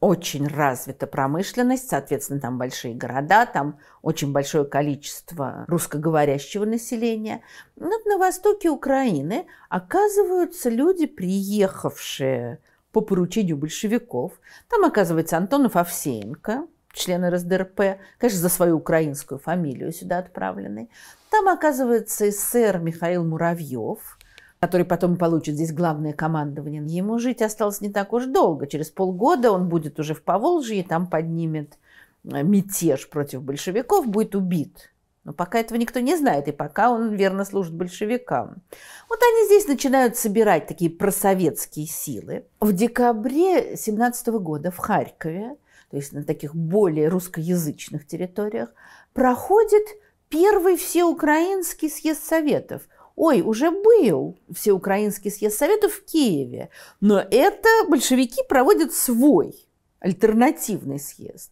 очень развита промышленность, соответственно, там большие города, там очень большое количество русскоговорящего населения. Но ну, на востоке Украины оказываются люди, приехавшие по поручению большевиков. Там оказывается Антонов Овсеенко, члены РСДРП, конечно, за свою украинскую фамилию сюда отправленный. Там оказывается эсэр Михаил Муравьев – который потом получит здесь главное командование. Ему жить осталось не так уж долго. Через полгода он будет уже в Поволжье, там поднимет э, мятеж против большевиков, будет убит. Но пока этого никто не знает, и пока он верно служит большевикам. Вот они здесь начинают собирать такие просоветские силы. В декабре 17 года в Харькове, то есть на таких более русскоязычных территориях, проходит первый всеукраинский съезд Советов – Ой, уже был Всеукраинский съезд Советов в Киеве, но это большевики проводят свой альтернативный съезд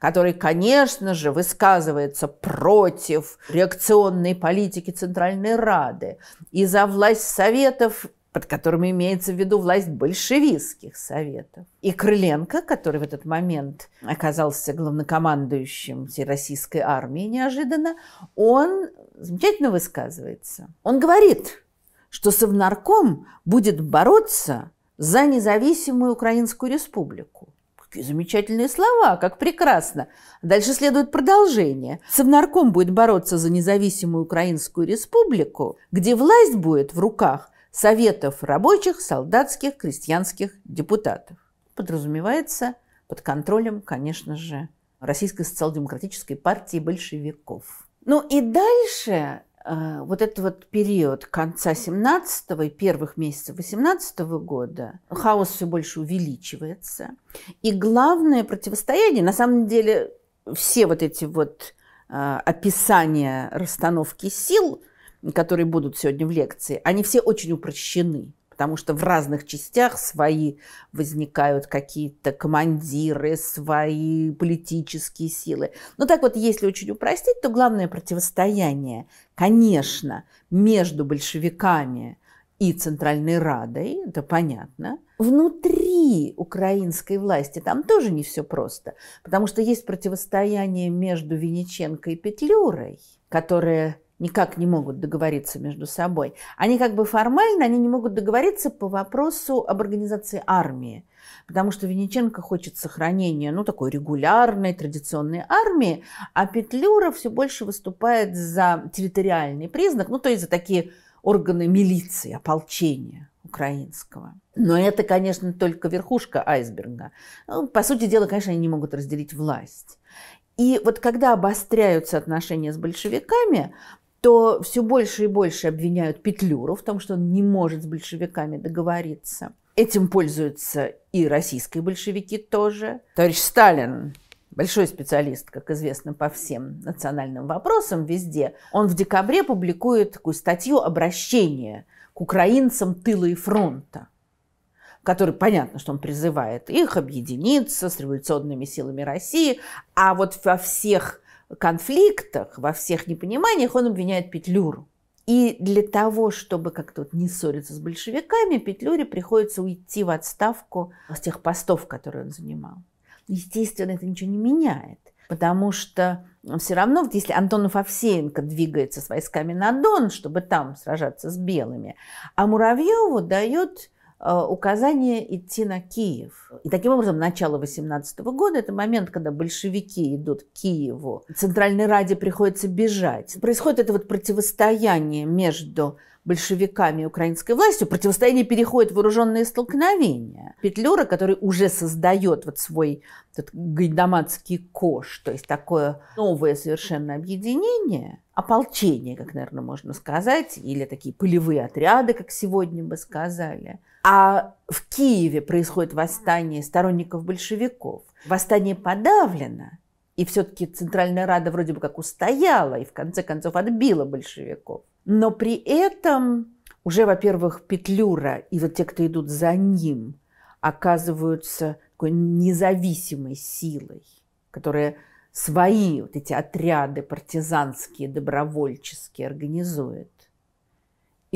который, конечно же, высказывается против реакционной политики Центральной Рады и за власть Советов под которым имеется в виду власть большевистских советов. И Крыленко, который в этот момент оказался главнокомандующим всероссийской армии неожиданно, он замечательно высказывается. Он говорит, что Совнарком будет бороться за независимую Украинскую республику. Какие замечательные слова, как прекрасно. Дальше следует продолжение. Совнарком будет бороться за независимую Украинскую республику, где власть будет в руках Советов рабочих, солдатских, крестьянских депутатов. Подразумевается под контролем, конечно же, Российской социал-демократической партии большевиков. Ну и дальше э, вот этот вот период конца 17 го и первых месяцев 18 -го года хаос все больше увеличивается. И главное противостояние, на самом деле, все вот эти вот э, описания расстановки сил – которые будут сегодня в лекции, они все очень упрощены, потому что в разных частях свои возникают какие-то командиры, свои политические силы. Но ну, так вот, если очень упростить, то главное противостояние, конечно, между большевиками и Центральной Радой, это понятно. Внутри украинской власти там тоже не все просто, потому что есть противостояние между Вениченко и Петлюрой, которые никак не могут договориться между собой. Они как бы формально, они не могут договориться по вопросу об организации армии, потому что Вениченко хочет сохранения, ну, такой регулярной, традиционной армии, а Петлюра все больше выступает за территориальный признак, ну, то есть за такие органы милиции, ополчения украинского. Но это, конечно, только верхушка айсберга. Ну, по сути дела, конечно, они не могут разделить власть. И вот когда обостряются отношения с большевиками, то все больше и больше обвиняют Петлюру в том, что он не может с большевиками договориться. Этим пользуются и российские большевики тоже. Товарищ Сталин большой специалист, как известно, по всем национальным вопросам везде, он в декабре публикует такую статью обращение к украинцам тыла и фронта, который, понятно, что он призывает их объединиться с революционными силами России, а вот во всех конфликтах, во всех непониманиях он обвиняет Петлюру. И для того, чтобы как-то вот не ссориться с большевиками, Петлюре приходится уйти в отставку с тех постов, которые он занимал. Естественно, это ничего не меняет, потому что все равно, вот если Антонов Овсеенко двигается с войсками на Дон, чтобы там сражаться с белыми, а Муравьеву дают Э, указание идти на Киев. И таким образом, начало 18 года – это момент, когда большевики идут к Киеву, Центральной Раде приходится бежать. Происходит это вот противостояние между большевиками и украинской властью, противостояние переходит в вооруженные столкновения. Петлюра, который уже создает вот свой этот гайдамацкий кош, то есть такое новое совершенно объединение, ополчение, как, наверное, можно сказать, или такие полевые отряды, как сегодня бы сказали – а в Киеве происходит восстание сторонников большевиков. Восстание подавлено, и все-таки Центральная Рада вроде бы как устояла и в конце концов отбила большевиков. Но при этом уже, во-первых, Петлюра и вот те, кто идут за ним, оказываются такой независимой силой, которая свои вот эти отряды партизанские, добровольческие организует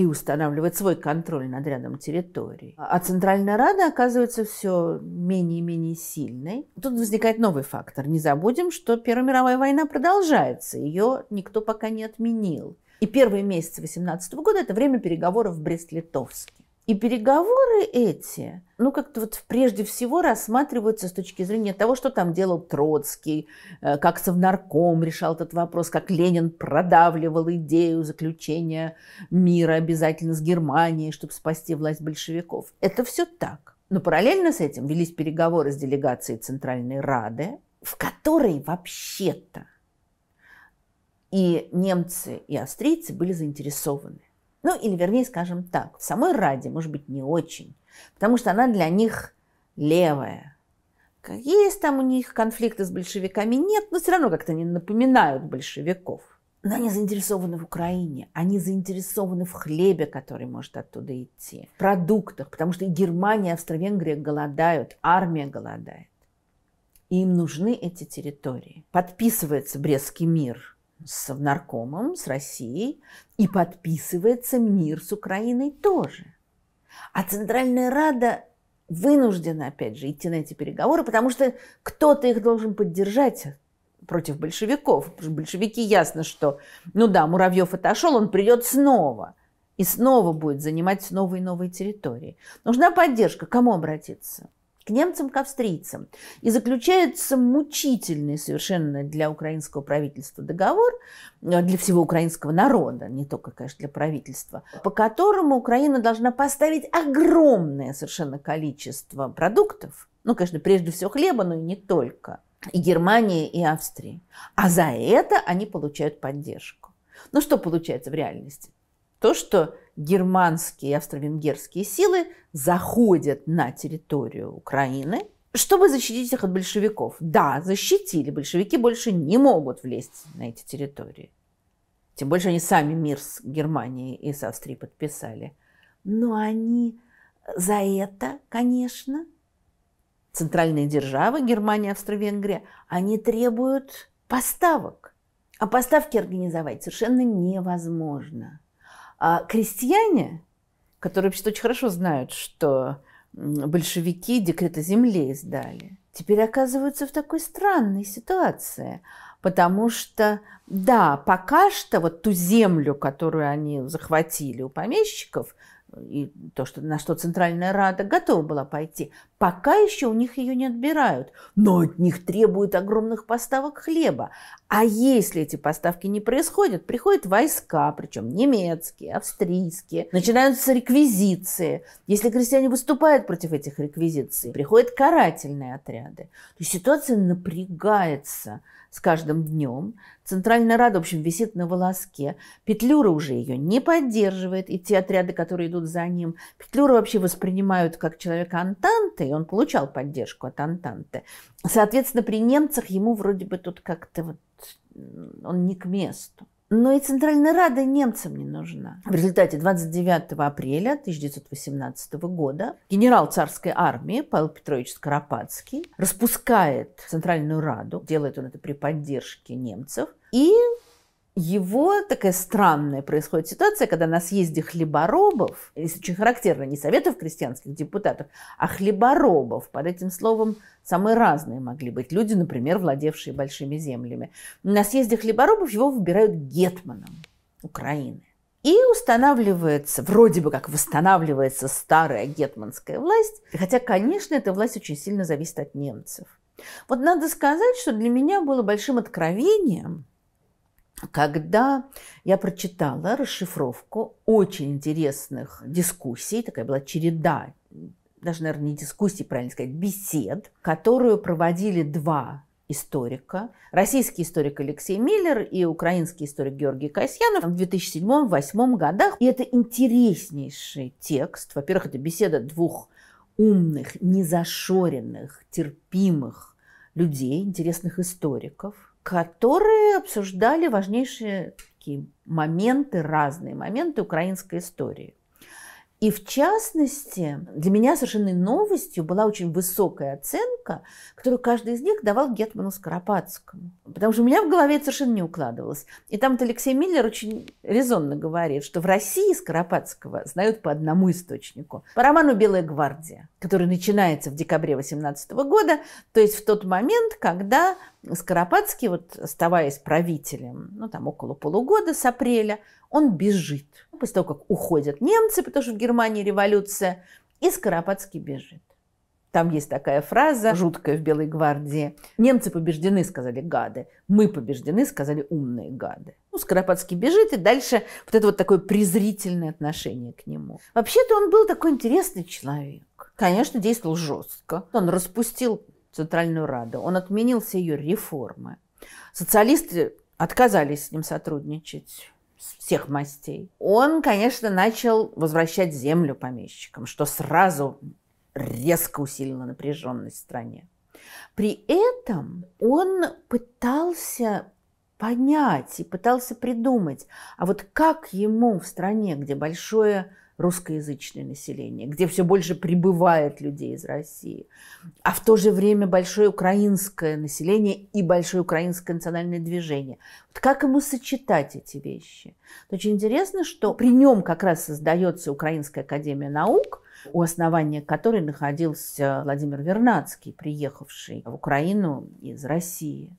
и устанавливать свой контроль над рядом территорий. А Центральная Рада оказывается все менее и менее сильной. Тут возникает новый фактор. Не забудем, что Первая мировая война продолжается. Ее никто пока не отменил. И первые месяцы 18 года – это время переговоров в Брест-Литовске. И переговоры эти, ну, как-то вот прежде всего рассматриваются с точки зрения того, что там делал Троцкий, э, как Совнарком решал этот вопрос, как Ленин продавливал идею заключения мира обязательно с Германией, чтобы спасти власть большевиков. Это все так. Но параллельно с этим велись переговоры с делегацией Центральной Рады, в которой вообще-то и немцы, и австрийцы были заинтересованы ну, или вернее, скажем так, в самой Раде, может быть, не очень, потому что она для них левая. Есть там у них конфликты с большевиками? Нет, но все равно как-то они напоминают большевиков. Но они заинтересованы в Украине, они заинтересованы в хлебе, который может оттуда идти, в продуктах, потому что и Германия, и Австро-Венгрия голодают, армия голодает. И им нужны эти территории. Подписывается Брестский мир – с наркомом, с Россией, и подписывается мир с Украиной тоже. А Центральная Рада вынуждена, опять же, идти на эти переговоры, потому что кто-то их должен поддержать против большевиков. большевики ясно, что, ну да, Муравьев отошел, он придет снова. И снова будет занимать новые и новые территории. Нужна поддержка. К кому обратиться? к немцам, к австрийцам. И заключается мучительный совершенно для украинского правительства договор, э, для всего украинского народа, не только, конечно, для правительства, по которому Украина должна поставить огромное совершенно количество продуктов, ну, конечно, прежде всего хлеба, но и не только, и Германии, и Австрии. А за это они получают поддержку. Ну, что получается в реальности? То, что германские и австро-венгерские силы заходят на территорию Украины, чтобы защитить их от большевиков. Да, защитили. Большевики больше не могут влезть на эти территории. Тем больше они сами мир с Германией и с Австрией подписали. Но они за это, конечно, центральные державы, Германия, Австро-Венгрия, они требуют поставок. А поставки организовать совершенно невозможно. А крестьяне, которые вообще очень хорошо знают, что большевики декрет о земле издали, теперь оказываются в такой странной ситуации, потому что, да, пока что вот ту землю, которую они захватили у помещиков, и то, что, на что Центральная Рада готова была пойти. Пока еще у них ее не отбирают, но от них требуют огромных поставок хлеба. А если эти поставки не происходят, приходят войска, причем немецкие, австрийские, начинаются реквизиции. Если крестьяне выступают против этих реквизиций, приходят карательные отряды. То есть ситуация напрягается с каждым днем. Центральная Рада, в общем, висит на волоске. Петлюра уже ее не поддерживает, и те отряды, которые идут за ним. Петлюра вообще воспринимают как человека Антанты, и он получал поддержку от Антанты. Соответственно, при немцах ему вроде бы тут как-то вот он не к месту. Но и Центральная Рада немцам не нужна. В результате 29 апреля 1918 года генерал царской армии Павел Петрович Скоропадский распускает Центральную Раду, делает он это при поддержке немцев, и его такая странная происходит ситуация, когда на съезде хлеборобов, если очень характерно не советов крестьянских депутатов, а хлеборобов, под этим словом самые разные могли быть люди, например, владевшие большими землями. На съезде хлеборобов его выбирают гетманом Украины. И устанавливается, вроде бы как восстанавливается старая гетманская власть, хотя, конечно, эта власть очень сильно зависит от немцев. Вот надо сказать, что для меня было большим откровением, когда я прочитала расшифровку очень интересных дискуссий, такая была череда, даже, наверное, не дискуссий, правильно сказать, бесед, которую проводили два историка, российский историк Алексей Миллер и украинский историк Георгий Касьянов в 2007-2008 годах. И это интереснейший текст. Во-первых, это беседа двух умных, незашоренных, терпимых людей, интересных историков – которые обсуждали важнейшие такие моменты, разные моменты украинской истории. И в частности, для меня совершенно новостью была очень высокая оценка, которую каждый из них давал Гетману Скоропадскому. Потому что у меня в голове это совершенно не укладывалось. И там вот Алексей Миллер очень резонно говорит, что в России Скоропадского знают по одному источнику. По роману «Белая гвардия», который начинается в декабре 18 года, то есть в тот момент, когда Скоропадский, вот оставаясь правителем, ну там около полугода с апреля, он бежит после того, как уходят немцы, потому что в Германии революция, и Скоропадский бежит. Там есть такая фраза, жуткая в Белой гвардии. Немцы побеждены, сказали гады. Мы побеждены, сказали умные гады. Ну, Скоропадский бежит, и дальше вот это вот такое презрительное отношение к нему. Вообще-то он был такой интересный человек. Конечно, действовал жестко. Он распустил Центральную Раду, он отменил все ее реформы. Социалисты отказались с ним сотрудничать всех мастей, он, конечно, начал возвращать землю помещикам, что сразу резко усилило напряженность в стране. При этом он пытался понять и пытался придумать, а вот как ему в стране, где большое русскоязычное население, где все больше прибывает людей из России, а в то же время большое украинское население и большое украинское национальное движение. Вот как ему сочетать эти вещи? Очень интересно, что при нем как раз создается Украинская академия наук, у основания которой находился Владимир Вернадский, приехавший в Украину из России.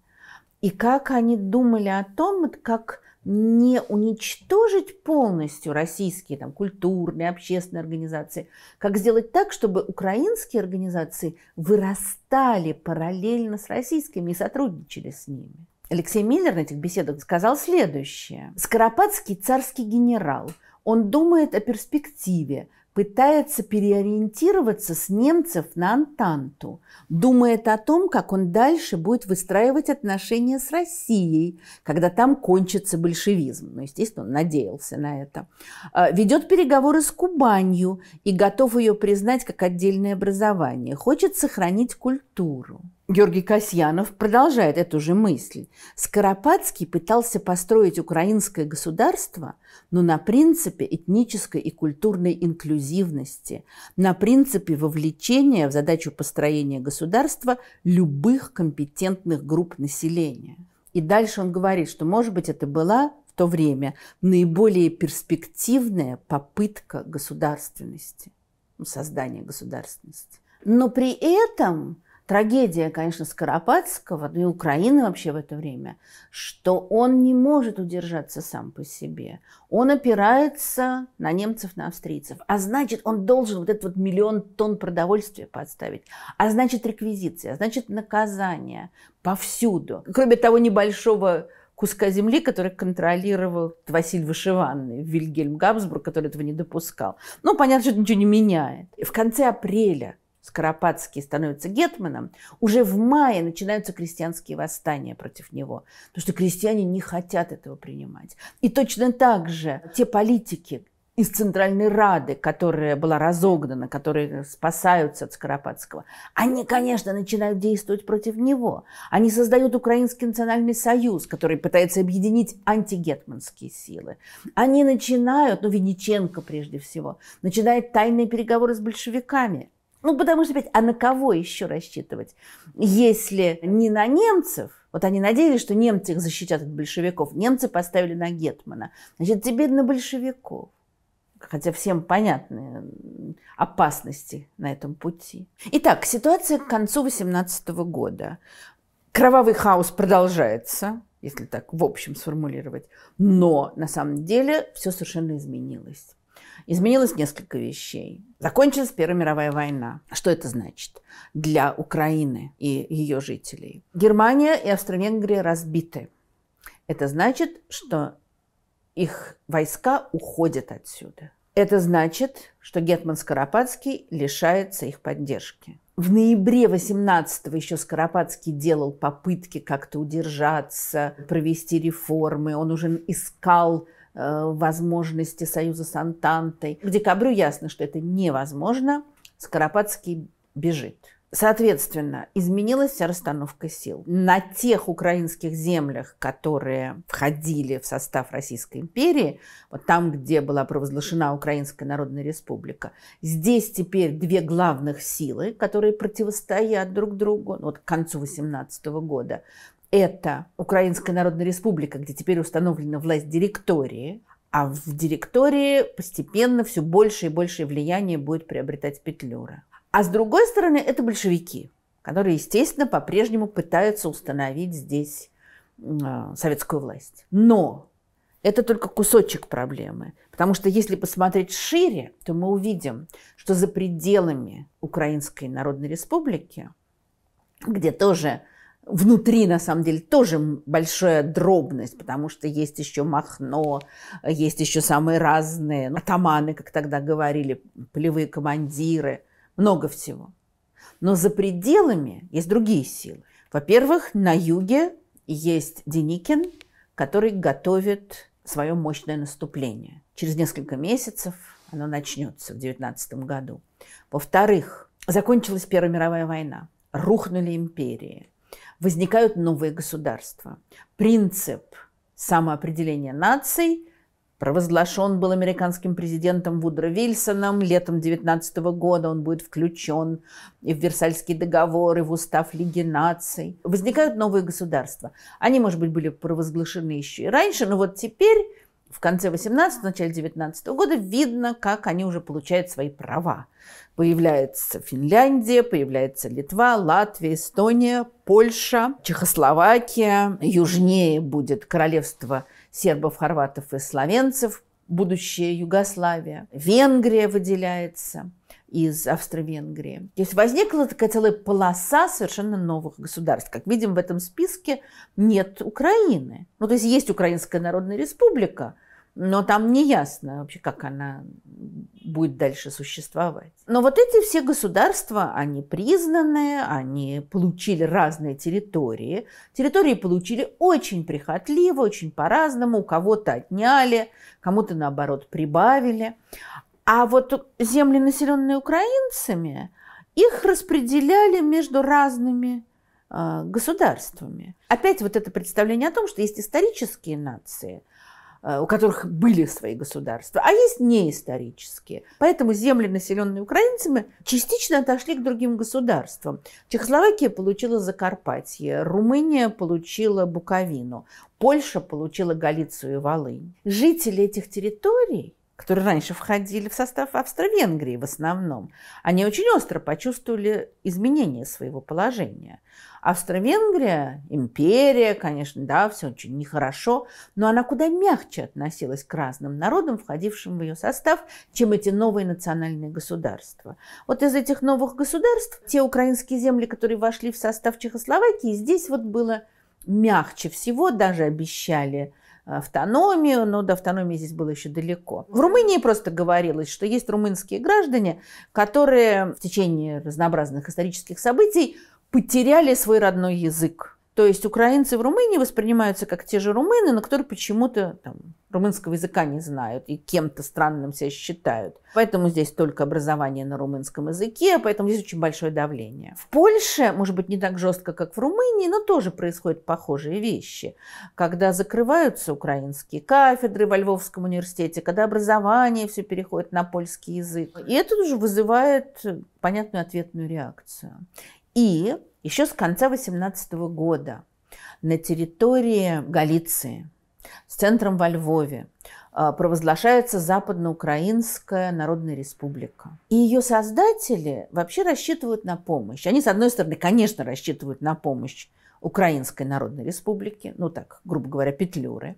И как они думали о том, как не уничтожить полностью российские там, культурные, общественные организации, как сделать так, чтобы украинские организации вырастали параллельно с российскими и сотрудничали с ними. Алексей Миллер на этих беседах сказал следующее. Скоропадский царский генерал, он думает о перспективе, пытается переориентироваться с немцев на Антанту, думает о том, как он дальше будет выстраивать отношения с Россией, когда там кончится большевизм. Ну, естественно, он надеялся на это. А, ведет переговоры с Кубанью и готов ее признать как отдельное образование. Хочет сохранить культуру. Георгий Касьянов продолжает эту же мысль. Скоропадский пытался построить украинское государство, но на принципе этнической и культурной инклюзивности, на принципе вовлечения в задачу построения государства любых компетентных групп населения. И дальше он говорит, что, может быть, это была в то время наиболее перспективная попытка государственности, ну, создания государственности. Но при этом трагедия, конечно, Скоропадского, да ну и Украины вообще в это время, что он не может удержаться сам по себе. Он опирается на немцев, на австрийцев. А значит, он должен вот этот вот миллион тонн продовольствия подставить. А значит, реквизиция, а значит, наказание повсюду. Кроме того небольшого куска земли, который контролировал Василий Вышиванный, Вильгельм Габсбург, который этого не допускал. Ну, понятно, что это ничего не меняет. И в конце апреля Скоропадский становится гетманом, уже в мае начинаются крестьянские восстания против него, потому что крестьяне не хотят этого принимать. И точно так же те политики из Центральной Рады, которая была разогнана, которые спасаются от Скоропадского, они, конечно, начинают действовать против него. Они создают Украинский национальный союз, который пытается объединить антигетманские силы. Они начинают, ну, Вениченко прежде всего, начинает тайные переговоры с большевиками – ну, потому что, опять, а на кого еще рассчитывать? Если не на немцев, вот они надеялись, что немцы их защитят от большевиков. Немцы поставили на Гетмана. Значит, тебе на большевиков. Хотя всем понятны опасности на этом пути. Итак, ситуация к концу 18 года. Кровавый хаос продолжается, если так в общем сформулировать. Но на самом деле все совершенно изменилось изменилось несколько вещей. Закончилась Первая мировая война. Что это значит для Украины и ее жителей? Германия и Австро-Венгрия разбиты. Это значит, что их войска уходят отсюда. Это значит, что Гетман Скоропадский лишается их поддержки. В ноябре 18-го еще Скоропадский делал попытки как-то удержаться, провести реформы. Он уже искал Э, возможности союза с Антантой. К декабрю ясно, что это невозможно. Скоропадский бежит. Соответственно, изменилась вся расстановка сил. На тех украинских землях, которые входили в состав Российской империи, вот там, где была провозглашена Украинская Народная Республика, здесь теперь две главных силы, которые противостоят друг другу. Ну, вот к концу 18 года это Украинская Народная Республика, где теперь установлена власть директории, а в директории постепенно все больше и больше влияние будет приобретать Петлюра. А с другой стороны, это большевики, которые, естественно, по-прежнему пытаются установить здесь э, советскую власть. Но это только кусочек проблемы. Потому что если посмотреть шире, то мы увидим, что за пределами Украинской Народной Республики, где тоже Внутри, на самом деле, тоже большая дробность, потому что есть еще Махно, есть еще самые разные ну, атаманы, как тогда говорили, полевые командиры, много всего. Но за пределами есть другие силы. Во-первых, на юге есть Деникин, который готовит свое мощное наступление. Через несколько месяцев оно начнется в 19 году. Во-вторых, закончилась Первая мировая война, рухнули империи, возникают новые государства. Принцип самоопределения наций провозглашен был американским президентом Вудро Вильсоном летом 19 года. Он будет включен и в Версальский договор, и в Устав Лиги наций. Возникают новые государства. Они, может быть, были провозглашены еще и раньше, но вот теперь в конце 18 начале 19 года видно, как они уже получают свои права. Появляется Финляндия, появляется Литва, Латвия, Эстония, Польша, Чехословакия, южнее будет королевство сербов, хорватов и словенцев, будущая Югославия, Венгрия выделяется – из Австро-Венгрии. То есть возникла такая целая полоса совершенно новых государств. Как видим, в этом списке нет Украины. Ну, то есть есть Украинская Народная Республика, но там не ясно вообще, как она будет дальше существовать. Но вот эти все государства, они признанные, они получили разные территории. Территории получили очень прихотливо, очень по-разному. У кого-то отняли, кому-то, наоборот, прибавили. А вот земли, населенные украинцами, их распределяли между разными э, государствами. Опять вот это представление о том, что есть исторические нации, э, у которых были свои государства, а есть неисторические. Поэтому земли, населенные украинцами, частично отошли к другим государствам. Чехословакия получила Закарпатье, Румыния получила Буковину, Польша получила Галицию и Волынь. Жители этих территорий которые раньше входили в состав Австро-Венгрии в основном, они очень остро почувствовали изменение своего положения. Австро-Венгрия, империя, конечно, да, все очень нехорошо, но она куда мягче относилась к разным народам, входившим в ее состав, чем эти новые национальные государства. Вот из этих новых государств те украинские земли, которые вошли в состав Чехословакии, здесь вот было мягче всего, даже обещали автономию, но до автономии здесь было еще далеко. В Румынии просто говорилось, что есть румынские граждане, которые в течение разнообразных исторических событий потеряли свой родной язык. То есть украинцы в Румынии воспринимаются как те же румыны, но которые почему-то там, румынского языка не знают и кем-то странным себя считают. Поэтому здесь только образование на румынском языке, поэтому здесь очень большое давление. В Польше, может быть, не так жестко, как в Румынии, но тоже происходят похожие вещи. Когда закрываются украинские кафедры во Львовском университете, когда образование все переходит на польский язык. И это тоже вызывает э, понятную ответную реакцию. И еще с конца 18 года на территории Галиции с центром во Львове а, провозглашается Западноукраинская Народная Республика. И ее создатели вообще рассчитывают на помощь. Они, с одной стороны, конечно, рассчитывают на помощь Украинской Народной Республики, ну так, грубо говоря, петлюры.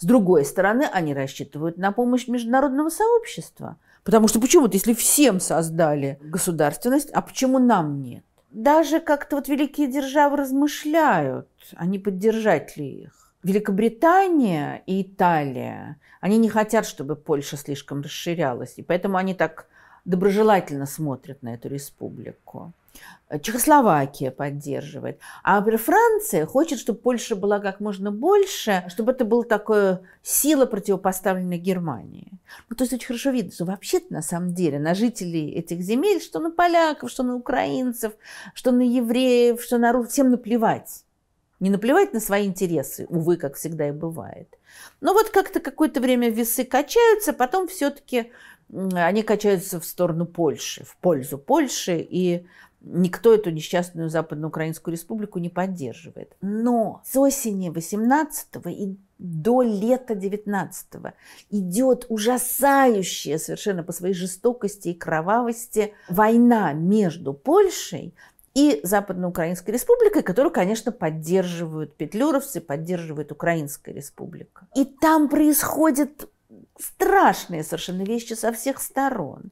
С другой стороны, они рассчитывают на помощь международного сообщества. Потому что почему-то, если всем создали государственность, а почему нам нет? даже как-то вот великие державы размышляют, а не поддержать ли их. Великобритания и Италия, они не хотят, чтобы Польша слишком расширялась, и поэтому они так доброжелательно смотрят на эту республику. Чехословакия поддерживает. А, например, Франция хочет, чтобы Польша была как можно больше, чтобы это была такая сила, противопоставленная Германии. Ну, то есть очень хорошо видно, что вообще-то на самом деле на жителей этих земель, что на поляков, что на украинцев, что на евреев, что на русских, всем наплевать. Не наплевать на свои интересы, увы, как всегда и бывает. Но вот как-то какое-то время весы качаются, потом все-таки они качаются в сторону Польши, в пользу Польши, и никто эту несчастную Западноукраинскую республику не поддерживает. Но с осени 18 и до лета 19 идет ужасающая совершенно по своей жестокости и кровавости война между Польшей и Западноукраинской республикой, которую, конечно, поддерживают петлюровцы, поддерживает Украинская республика. И там происходит страшные совершенно вещи со всех сторон.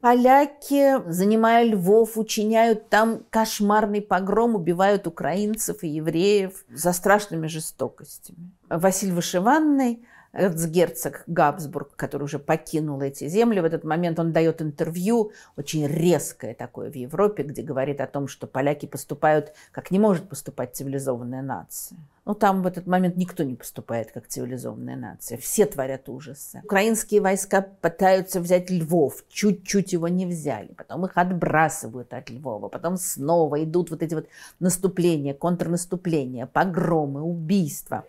Поляки, занимая Львов, учиняют там кошмарный погром, убивают украинцев и евреев за страшными жестокостями. Василий Вышиванный – эрцгерцог Габсбург, который уже покинул эти земли. В этот момент он дает интервью, очень резкое такое в Европе, где говорит о том, что поляки поступают, как не может поступать цивилизованная нация. Ну, там в этот момент никто не поступает как цивилизованная нация. Все творят ужасы. Украинские войска пытаются взять Львов. Чуть-чуть его не взяли. Потом их отбрасывают от Львова. Потом снова идут вот эти вот наступления, контрнаступления, погромы, убийства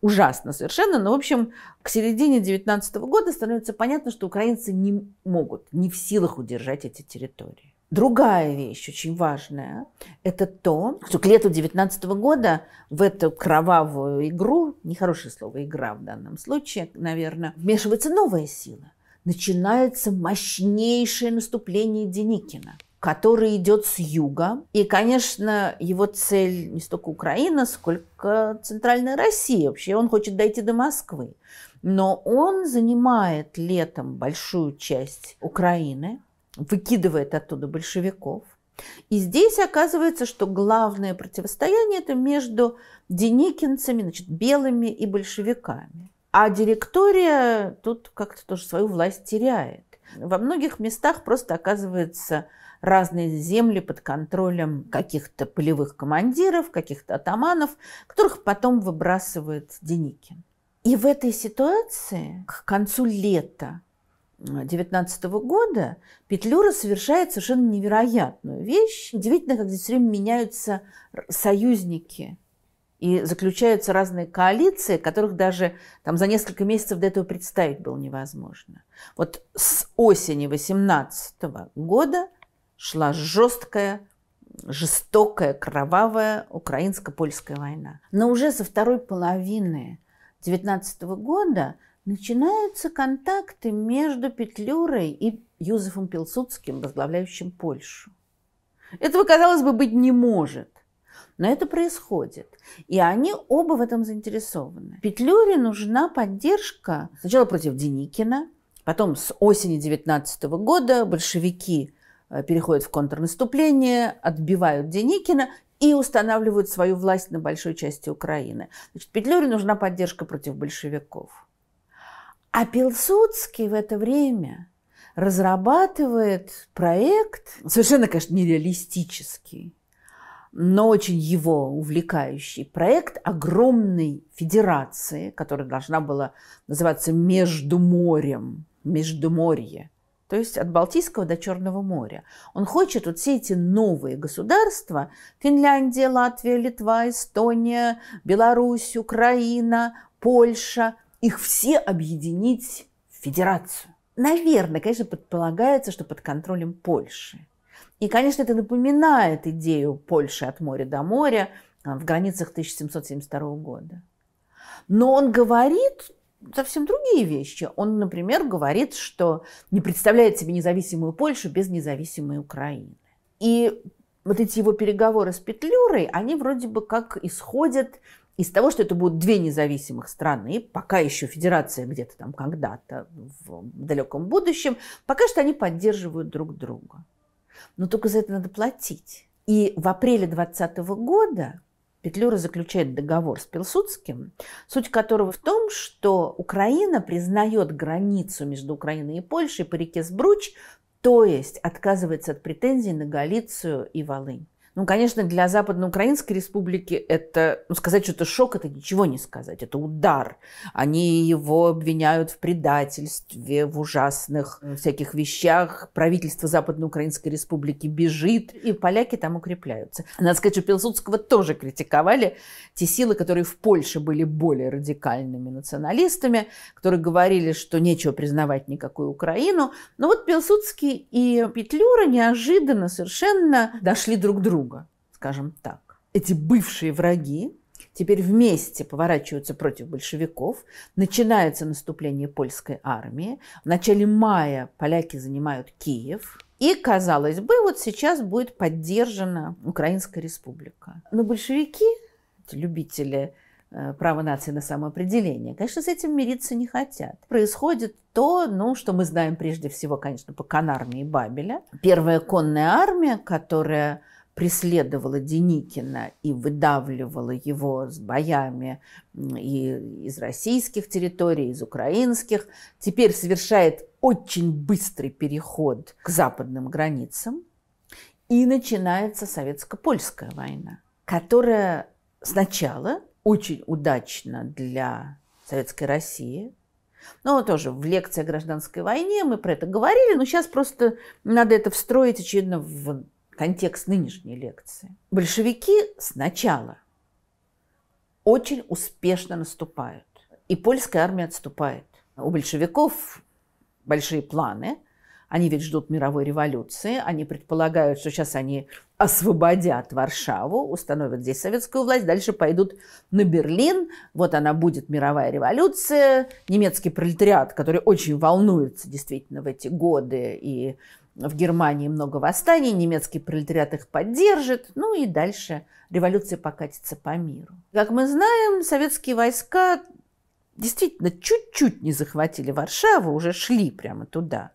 ужасно совершенно. Но, в общем, к середине 19 года становится понятно, что украинцы не могут, не в силах удержать эти территории. Другая вещь очень важная – это то, что к лету 19 года в эту кровавую игру, нехорошее слово «игра» в данном случае, наверное, вмешивается новая сила. Начинается мощнейшее наступление Деникина – который идет с юга. И, конечно, его цель не столько Украина, сколько Центральная Россия. Вообще он хочет дойти до Москвы. Но он занимает летом большую часть Украины, выкидывает оттуда большевиков. И здесь оказывается, что главное противостояние это между деникинцами, значит, белыми и большевиками. А директория тут как-то тоже свою власть теряет. Во многих местах просто оказывается разные земли под контролем каких-то полевых командиров, каких-то атаманов, которых потом выбрасывает Деникин. И в этой ситуации к концу лета 19 года Петлюра совершает совершенно невероятную вещь. Удивительно, как здесь все время меняются союзники и заключаются разные коалиции, которых даже там, за несколько месяцев до этого представить было невозможно. Вот с осени 18 года шла жесткая, жестокая, кровавая украинско-польская война. Но уже со второй половины 19 года начинаются контакты между Петлюрой и Юзефом Пилсудским, возглавляющим Польшу. Этого, казалось бы, быть не может. Но это происходит. И они оба в этом заинтересованы. Петлюре нужна поддержка сначала против Деникина, потом с осени 19 года большевики Э, переходят в контрнаступление, отбивают Деникина и устанавливают свою власть на большой части Украины. Значит, Петлюре нужна поддержка против большевиков. А Пилсудский в это время разрабатывает проект, совершенно, конечно, нереалистический, но очень его увлекающий проект огромной федерации, которая должна была называться «Между морем», «Междуморье», то есть от Балтийского до Черного моря. Он хочет вот все эти новые государства, Финляндия, Латвия, Литва, Эстония, Беларусь, Украина, Польша, их все объединить в федерацию. Наверное, конечно, предполагается, что под контролем Польши. И, конечно, это напоминает идею Польши от моря до моря а, в границах 1772 года. Но он говорит совсем другие вещи. Он, например, говорит, что не представляет себе независимую Польшу без независимой Украины. И вот эти его переговоры с Петлюрой, они вроде бы как исходят из того, что это будут две независимых страны, пока еще федерация где-то там когда-то в далеком будущем, пока что они поддерживают друг друга. Но только за это надо платить. И в апреле 2020 года Петлюра заключает договор с Пилсудским, суть которого в том, что Украина признает границу между Украиной и Польшей по реке Сбруч, то есть отказывается от претензий на Галицию и Волынь. Ну, конечно, для Западноукраинской республики это, ну, сказать, что это шок, это ничего не сказать, это удар. Они его обвиняют в предательстве, в ужасных э, всяких вещах. Правительство Западноукраинской республики бежит, и поляки там укрепляются. Надо сказать, что Пилсудского тоже критиковали те силы, которые в Польше были более радикальными националистами, которые говорили, что нечего признавать никакую Украину. Но вот Пилсудский и Петлюра неожиданно совершенно дошли друг к другу друга, скажем так. Эти бывшие враги теперь вместе поворачиваются против большевиков. Начинается наступление польской армии. В начале мая поляки занимают Киев. И, казалось бы, вот сейчас будет поддержана Украинская республика. Но большевики, любители э, права нации на самоопределение, конечно, с этим мириться не хотят. Происходит то, ну, что мы знаем прежде всего, конечно, по Канарме и Бабеля. Первая конная армия, которая преследовала Деникина и выдавливала его с боями и из российских территорий, из украинских, теперь совершает очень быстрый переход к западным границам. И начинается советско-польская война, которая сначала очень удачно для Советской России. Ну, тоже в лекции о гражданской войне мы про это говорили, но сейчас просто надо это встроить, очевидно, в контекст нынешней лекции. Большевики сначала очень успешно наступают, и польская армия отступает. У большевиков большие планы, они ведь ждут мировой революции, они предполагают, что сейчас они освободят Варшаву, установят здесь советскую власть, дальше пойдут на Берлин, вот она будет мировая революция, немецкий пролетариат, который очень волнуется действительно в эти годы и в Германии много восстаний, немецкий пролетариат их поддержит, ну и дальше революция покатится по миру. Как мы знаем, советские войска действительно чуть-чуть не захватили Варшаву, уже шли прямо туда.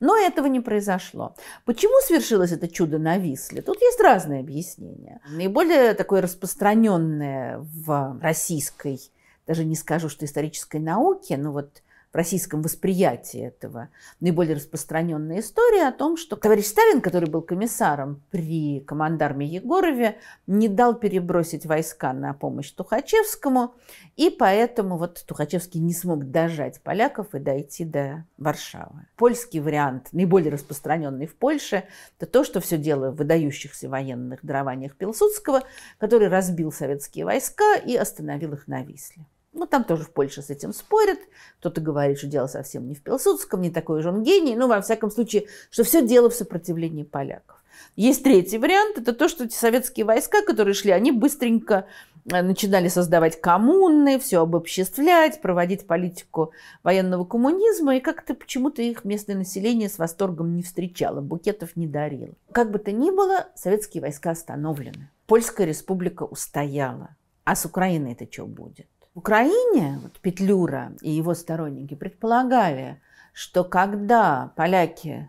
Но этого не произошло. Почему свершилось это чудо на Висле? Тут есть разные объяснения. Наиболее такое распространенное в российской, даже не скажу, что исторической науке, но ну вот в российском восприятии этого наиболее распространенная история о том, что товарищ Сталин, который был комиссаром при командарме Егорове, не дал перебросить войска на помощь Тухачевскому, и поэтому вот Тухачевский не смог дожать поляков и дойти до Варшавы. Польский вариант, наиболее распространенный в Польше, это то, что все дело в выдающихся военных дарованиях Пилсудского, который разбил советские войска и остановил их на Висле. Ну, там тоже в Польше с этим спорят. Кто-то говорит, что дело совсем не в Пилсудском, не такой же он гений. Ну, во всяком случае, что все дело в сопротивлении поляков. Есть третий вариант, это то, что эти советские войска, которые шли, они быстренько э, начинали создавать коммуны, все обобществлять, проводить политику военного коммунизма, и как-то почему-то их местное население с восторгом не встречало, букетов не дарило. Как бы то ни было, советские войска остановлены. Польская республика устояла. А с Украиной это что будет? Украине вот Петлюра и его сторонники предполагали, что когда поляки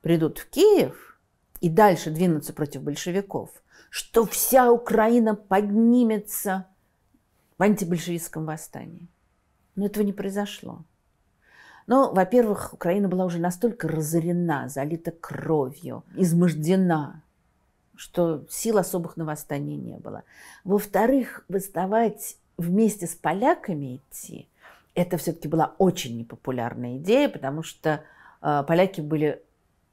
придут в Киев и дальше двинутся против большевиков, что вся Украина поднимется в антибольшевистском восстании. Но этого не произошло. Ну, во-первых, Украина была уже настолько разорена, залита кровью, измождена, что сил особых на восстание не было. Во-вторых, восставать вместе с поляками идти, это все-таки была очень непопулярная идея, потому что э, поляки были,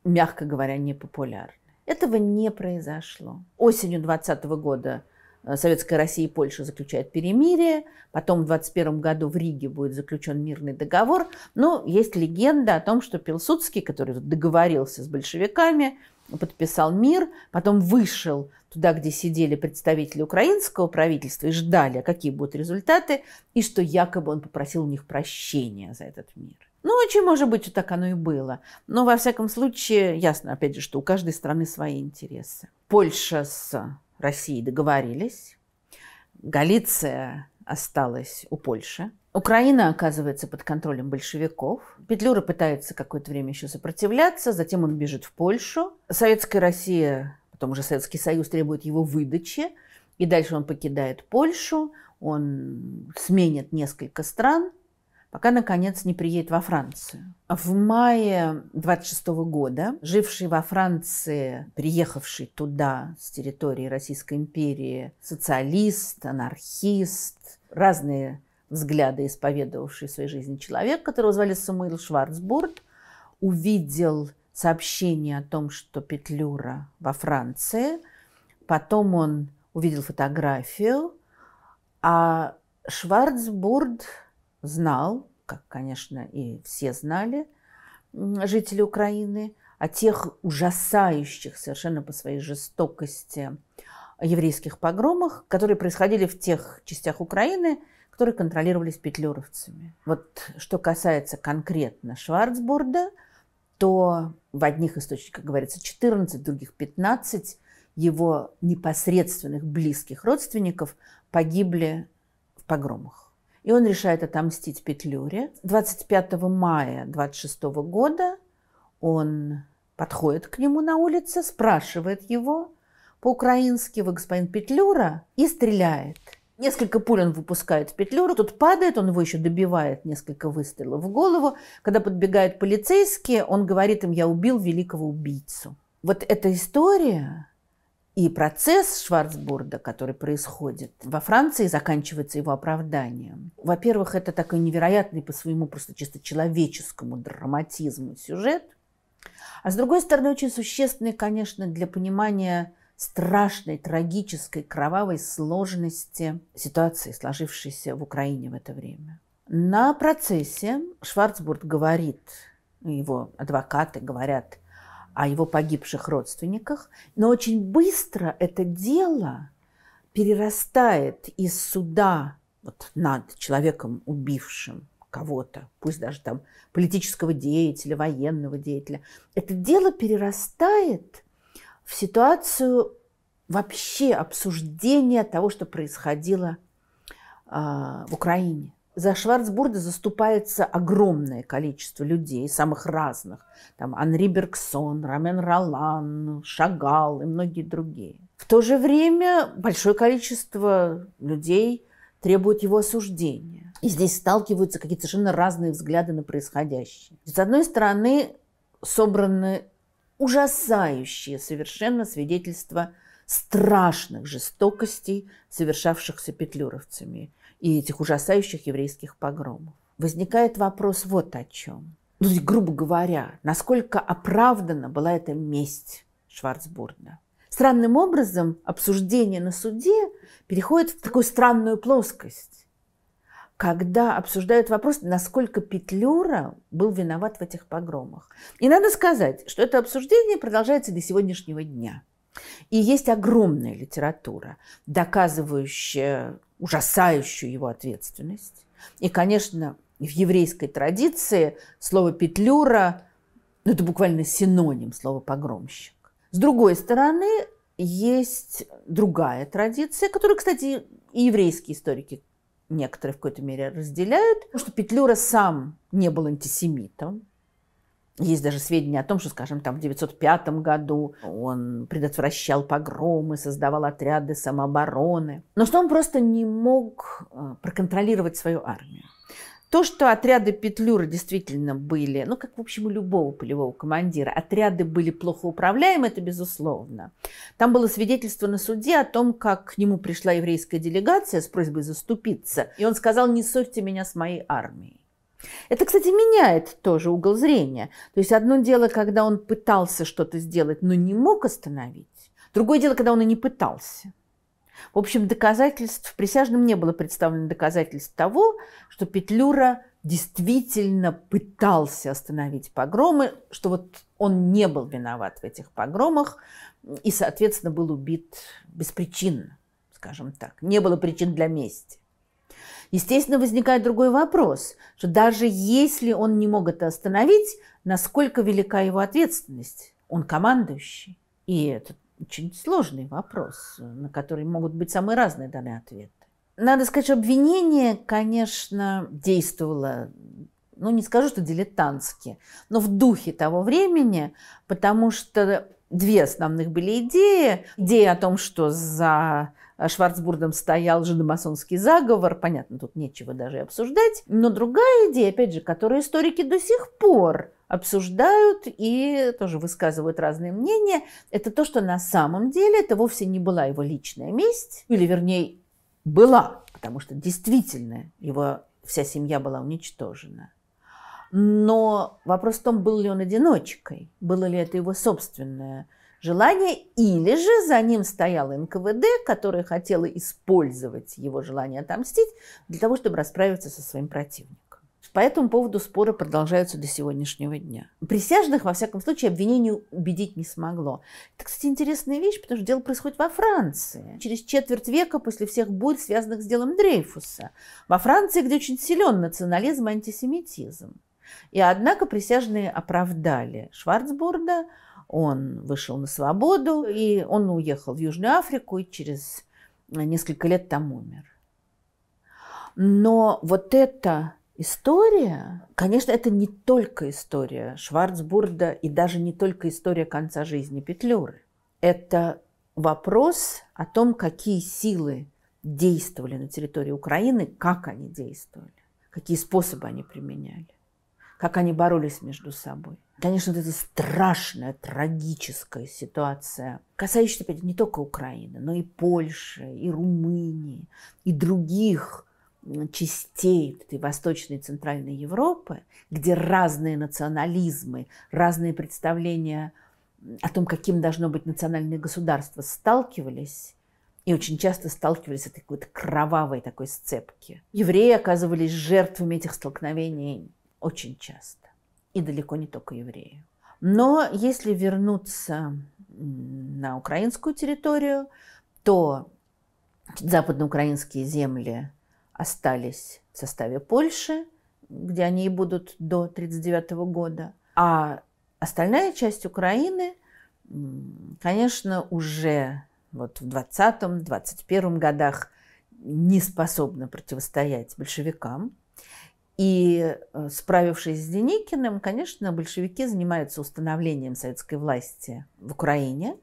мягко говоря, непопулярны. Этого не произошло. Осенью 20 года э, Советская Россия и Польша заключают перемирие, потом в 21 году в Риге будет заключен мирный договор. Но ну, есть легенда о том, что Пилсудский, который договорился с большевиками, подписал мир, потом вышел туда, где сидели представители украинского правительства и ждали, какие будут результаты, и что якобы он попросил у них прощения за этот мир. Ну, очень может быть, что так оно и было. Но, во всяком случае, ясно, опять же, что у каждой страны свои интересы. Польша с Россией договорились. Галиция осталась у Польши. Украина оказывается под контролем большевиков. Петлюра пытается какое-то время еще сопротивляться, затем он бежит в Польшу. Советская Россия, потом уже Советский Союз требует его выдачи. И дальше он покидает Польшу, он сменит несколько стран, пока, наконец, не приедет во Францию. В мае 26 года живший во Франции, приехавший туда с территории Российской империи, социалист, анархист, разные взгляды исповедовавший в своей жизни человек, которого звали Самуил Шварцбурд, увидел сообщение о том, что Петлюра во Франции. Потом он увидел фотографию, а Шварцбурд знал, как, конечно, и все знали, жители Украины, о тех ужасающих совершенно по своей жестокости еврейских погромах, которые происходили в тех частях Украины, которые контролировались петлюровцами. Вот что касается конкретно Шварцбурда, то в одних источниках говорится 14, в других 15 его непосредственных близких родственников погибли в погромах. И он решает отомстить Петлюре. 25 мая 26 года он подходит к нему на улице, спрашивает его по-украински «Вы господин Петлюра?» и стреляет – Несколько пуль он выпускает в петлюру, тут падает, он его еще добивает несколько выстрелов в голову. Когда подбегают полицейские, он говорит им, я убил великого убийцу. Вот эта история и процесс Шварцбурда, который происходит во Франции, заканчивается его оправданием. Во-первых, это такой невероятный по своему просто чисто человеческому драматизму сюжет. А с другой стороны, очень существенный, конечно, для понимания страшной, трагической, кровавой сложности ситуации, сложившейся в Украине в это время. На процессе Шварцбург говорит, его адвокаты говорят о его погибших родственниках, но очень быстро это дело перерастает из суда вот, над человеком, убившим кого-то, пусть даже там политического деятеля, военного деятеля, это дело перерастает – в ситуацию вообще обсуждения того, что происходило а, в Украине. За Шварцбурда заступается огромное количество людей, самых разных. Там Анри Бергсон, Рамен Ролан, Шагал и многие другие. В то же время большое количество людей требует его осуждения. И здесь сталкиваются какие-то совершенно разные взгляды на происходящее. С одной стороны, собраны ужасающие совершенно свидетельства страшных жестокостей, совершавшихся петлюровцами и этих ужасающих еврейских погромов. Возникает вопрос вот о чем. Ну, грубо говоря, насколько оправдана была эта месть Шварцбурда. Странным образом обсуждение на суде переходит в такую странную плоскость когда обсуждают вопрос, насколько Петлюра был виноват в этих погромах. И надо сказать, что это обсуждение продолжается до сегодняшнего дня. И есть огромная литература, доказывающая ужасающую его ответственность. И, конечно, в еврейской традиции слово «петлюра» ну, это буквально синоним слова «погромщик». С другой стороны, есть другая традиция, которую, кстати, и еврейские историки некоторые в какой-то мере разделяют, потому что Петлюра сам не был антисемитом. Есть даже сведения о том, что, скажем, там в 905 году он предотвращал погромы, создавал отряды самообороны. Но что он просто не мог э, проконтролировать свою армию. То, что отряды Петлюра действительно были, ну, как, в общем, у любого полевого командира, отряды были плохо управляемы, это безусловно. Там было свидетельство на суде о том, как к нему пришла еврейская делегация с просьбой заступиться, и он сказал, не ссорьте меня с моей армией. Это, кстати, меняет тоже угол зрения. То есть одно дело, когда он пытался что-то сделать, но не мог остановить. Другое дело, когда он и не пытался. В общем, доказательств, присяжным не было представлено доказательств того, что Петлюра действительно пытался остановить погромы, что вот он не был виноват в этих погромах и, соответственно, был убит беспричинно, скажем так. Не было причин для мести. Естественно, возникает другой вопрос, что даже если он не мог это остановить, насколько велика его ответственность? Он командующий. И этот очень сложный вопрос, на который могут быть самые разные данные ответы. Надо сказать, что обвинение, конечно, действовало, ну не скажу, что дилетантски, но в духе того времени, потому что две основных были идеи. Идея о том, что за Шварцбурдом стоял жидомасонский заговор, понятно, тут нечего даже обсуждать. Но другая идея, опять же, которую историки до сих пор обсуждают и тоже высказывают разные мнения. Это то, что на самом деле это вовсе не была его личная месть, или вернее была, потому что действительно его вся семья была уничтожена. Но вопрос в том, был ли он одиночкой, было ли это его собственное желание, или же за ним стоял НКВД, который хотел использовать его желание отомстить для того, чтобы расправиться со своим противником. По этому поводу споры продолжаются до сегодняшнего дня. Присяжных, во всяком случае, обвинению убедить не смогло. Это, кстати, интересная вещь, потому что дело происходит во Франции. Через четверть века после всех бурь, связанных с делом Дрейфуса. Во Франции, где очень силен национализм и антисемитизм. И однако присяжные оправдали Шварцбурда, он вышел на свободу, и он уехал в Южную Африку и через несколько лет там умер. Но вот это История, конечно, это не только история Шварцбурда и даже не только история конца жизни Петлюры. Это вопрос о том, какие силы действовали на территории Украины, как они действовали, какие способы они применяли, как они боролись между собой. Конечно, это страшная, трагическая ситуация, касающаяся, не только Украины, но и Польши, и Румынии, и других частей этой Восточной и Центральной Европы, где разные национализмы, разные представления о том, каким должно быть национальное государство, сталкивались, и очень часто сталкивались с этой какой-то кровавой такой сцепки. Евреи оказывались жертвами этих столкновений очень часто. И далеко не только евреи. Но если вернуться на украинскую территорию, то западноукраинские земли остались в составе Польши, где они и будут до 1939 года. А остальная часть Украины, конечно, уже вот в 20-21 годах не способна противостоять большевикам. И э, справившись с Деникиным, конечно, большевики занимаются установлением советской власти в Украине.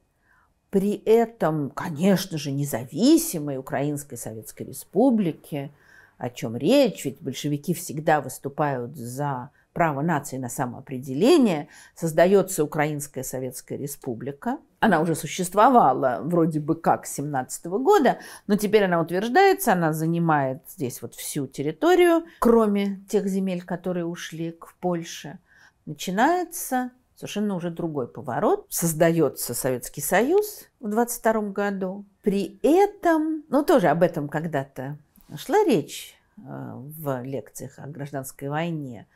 При этом, конечно же, независимой Украинской Советской Республики – о чем речь, ведь большевики всегда выступают за право нации на самоопределение, создается Украинская Советская Республика. Она уже существовала вроде бы как с 17 года, но теперь она утверждается, она занимает здесь вот всю территорию, кроме тех земель, которые ушли к Польше. Начинается совершенно уже другой поворот. Создается Советский Союз в 22 году. При этом, ну тоже об этом когда-то шла речь э, в лекциях о гражданской войне,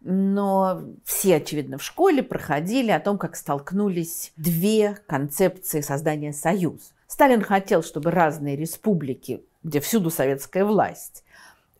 но все, очевидно, в школе проходили о том, как столкнулись две концепции создания союза. Сталин хотел, чтобы разные республики, где всюду советская власть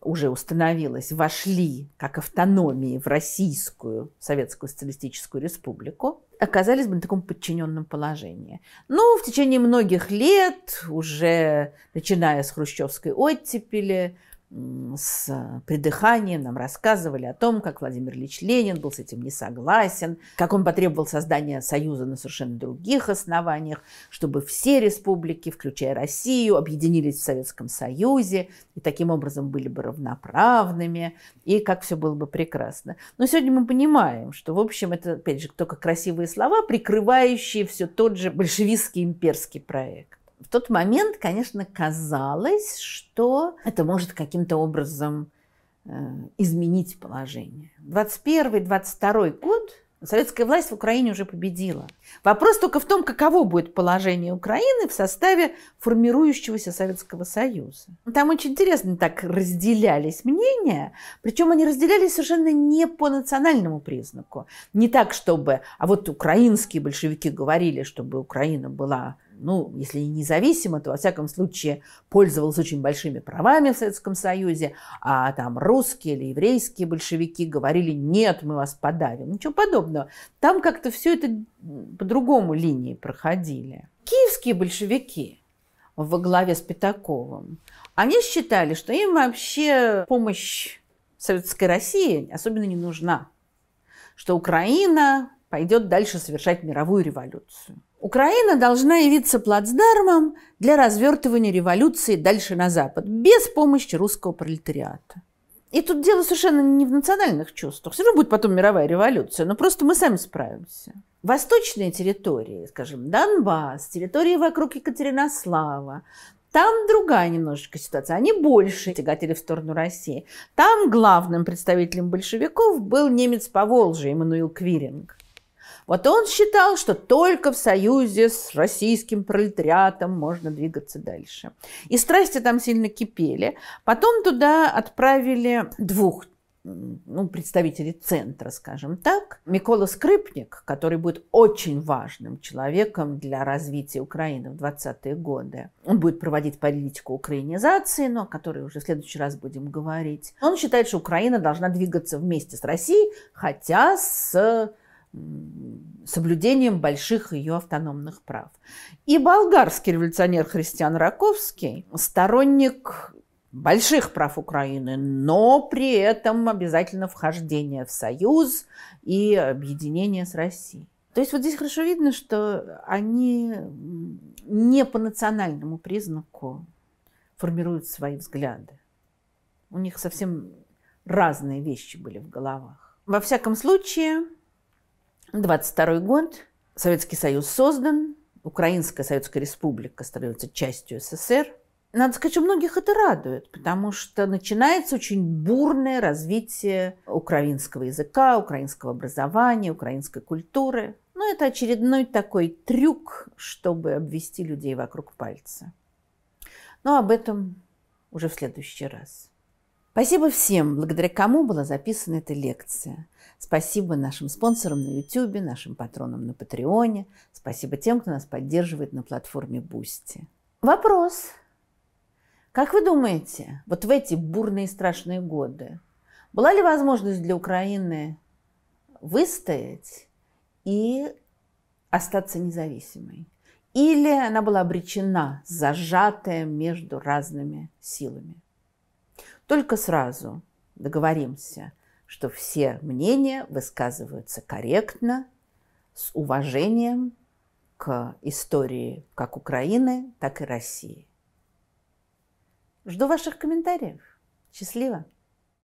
уже установилась, вошли как автономии в Российскую Советскую Социалистическую Республику оказались бы на таком подчиненном положении. Но в течение многих лет, уже начиная с хрущевской оттепели, с э, придыханием нам рассказывали о том, как Владимир Ильич Ленин был с этим не согласен, как он потребовал создания Союза на совершенно других основаниях, чтобы все республики, включая Россию, объединились в Советском Союзе и таким образом были бы равноправными, и как все было бы прекрасно. Но сегодня мы понимаем, что, в общем, это, опять же, только красивые слова, прикрывающие все тот же большевистский имперский проект. В тот момент, конечно, казалось, что это может каким-то образом э, изменить положение. 21-22 год советская власть в Украине уже победила. Вопрос только в том, каково будет положение Украины в составе формирующегося Советского Союза. Там очень интересно так разделялись мнения, причем они разделялись совершенно не по национальному признаку. Не так, чтобы, а вот украинские большевики говорили, чтобы Украина была ну, если не независимо, то, во всяком случае, пользовался очень большими правами в Советском Союзе, а там русские или еврейские большевики говорили, нет, мы вас подавим. Ничего подобного. Там как-то все это по-другому линии проходили. Киевские большевики во главе с Пятаковым, они считали, что им вообще помощь Советской России особенно не нужна, что Украина пойдет дальше совершать мировую революцию. Украина должна явиться плацдармом для развертывания революции дальше на Запад, без помощи русского пролетариата. И тут дело совершенно не в национальных чувствах. Все равно будет потом мировая революция, но просто мы сами справимся. Восточные территории, скажем, Донбасс, территории вокруг Екатеринослава, там другая немножечко ситуация. Они больше тяготели в сторону России. Там главным представителем большевиков был немец по Волжье Эммануил Квиринг. Вот он считал, что только в союзе с российским пролетариатом можно двигаться дальше. И страсти там сильно кипели. Потом туда отправили двух ну, представители центра, скажем так, Микола Скрипник, который будет очень важным человеком для развития Украины в 20-е годы. Он будет проводить политику украинизации, но о которой уже в следующий раз будем говорить. Он считает, что Украина должна двигаться вместе с Россией, хотя с соблюдением больших ее автономных прав. И болгарский революционер Христиан Раковский, сторонник больших прав Украины, но при этом обязательно вхождение в союз и объединение с Россией. То есть вот здесь хорошо видно, что они не по национальному признаку формируют свои взгляды. У них совсем разные вещи были в головах. Во всяком случае, 22 год. Советский Союз создан. Украинская Советская Республика становится частью СССР. Надо сказать, что многих это радует, потому что начинается очень бурное развитие украинского языка, украинского образования, украинской культуры. Но это очередной такой трюк, чтобы обвести людей вокруг пальца. Но об этом уже в следующий раз. Спасибо всем, благодаря кому была записана эта лекция – Спасибо нашим спонсорам на YouTube, нашим патронам на Патреоне. Спасибо тем, кто нас поддерживает на платформе Бусти. Вопрос. Как вы думаете, вот в эти бурные и страшные годы была ли возможность для Украины выстоять и остаться независимой? Или она была обречена, зажатая между разными силами? Только сразу договоримся – что все мнения высказываются корректно, с уважением к истории как Украины, так и России. Жду ваших комментариев. Счастливо!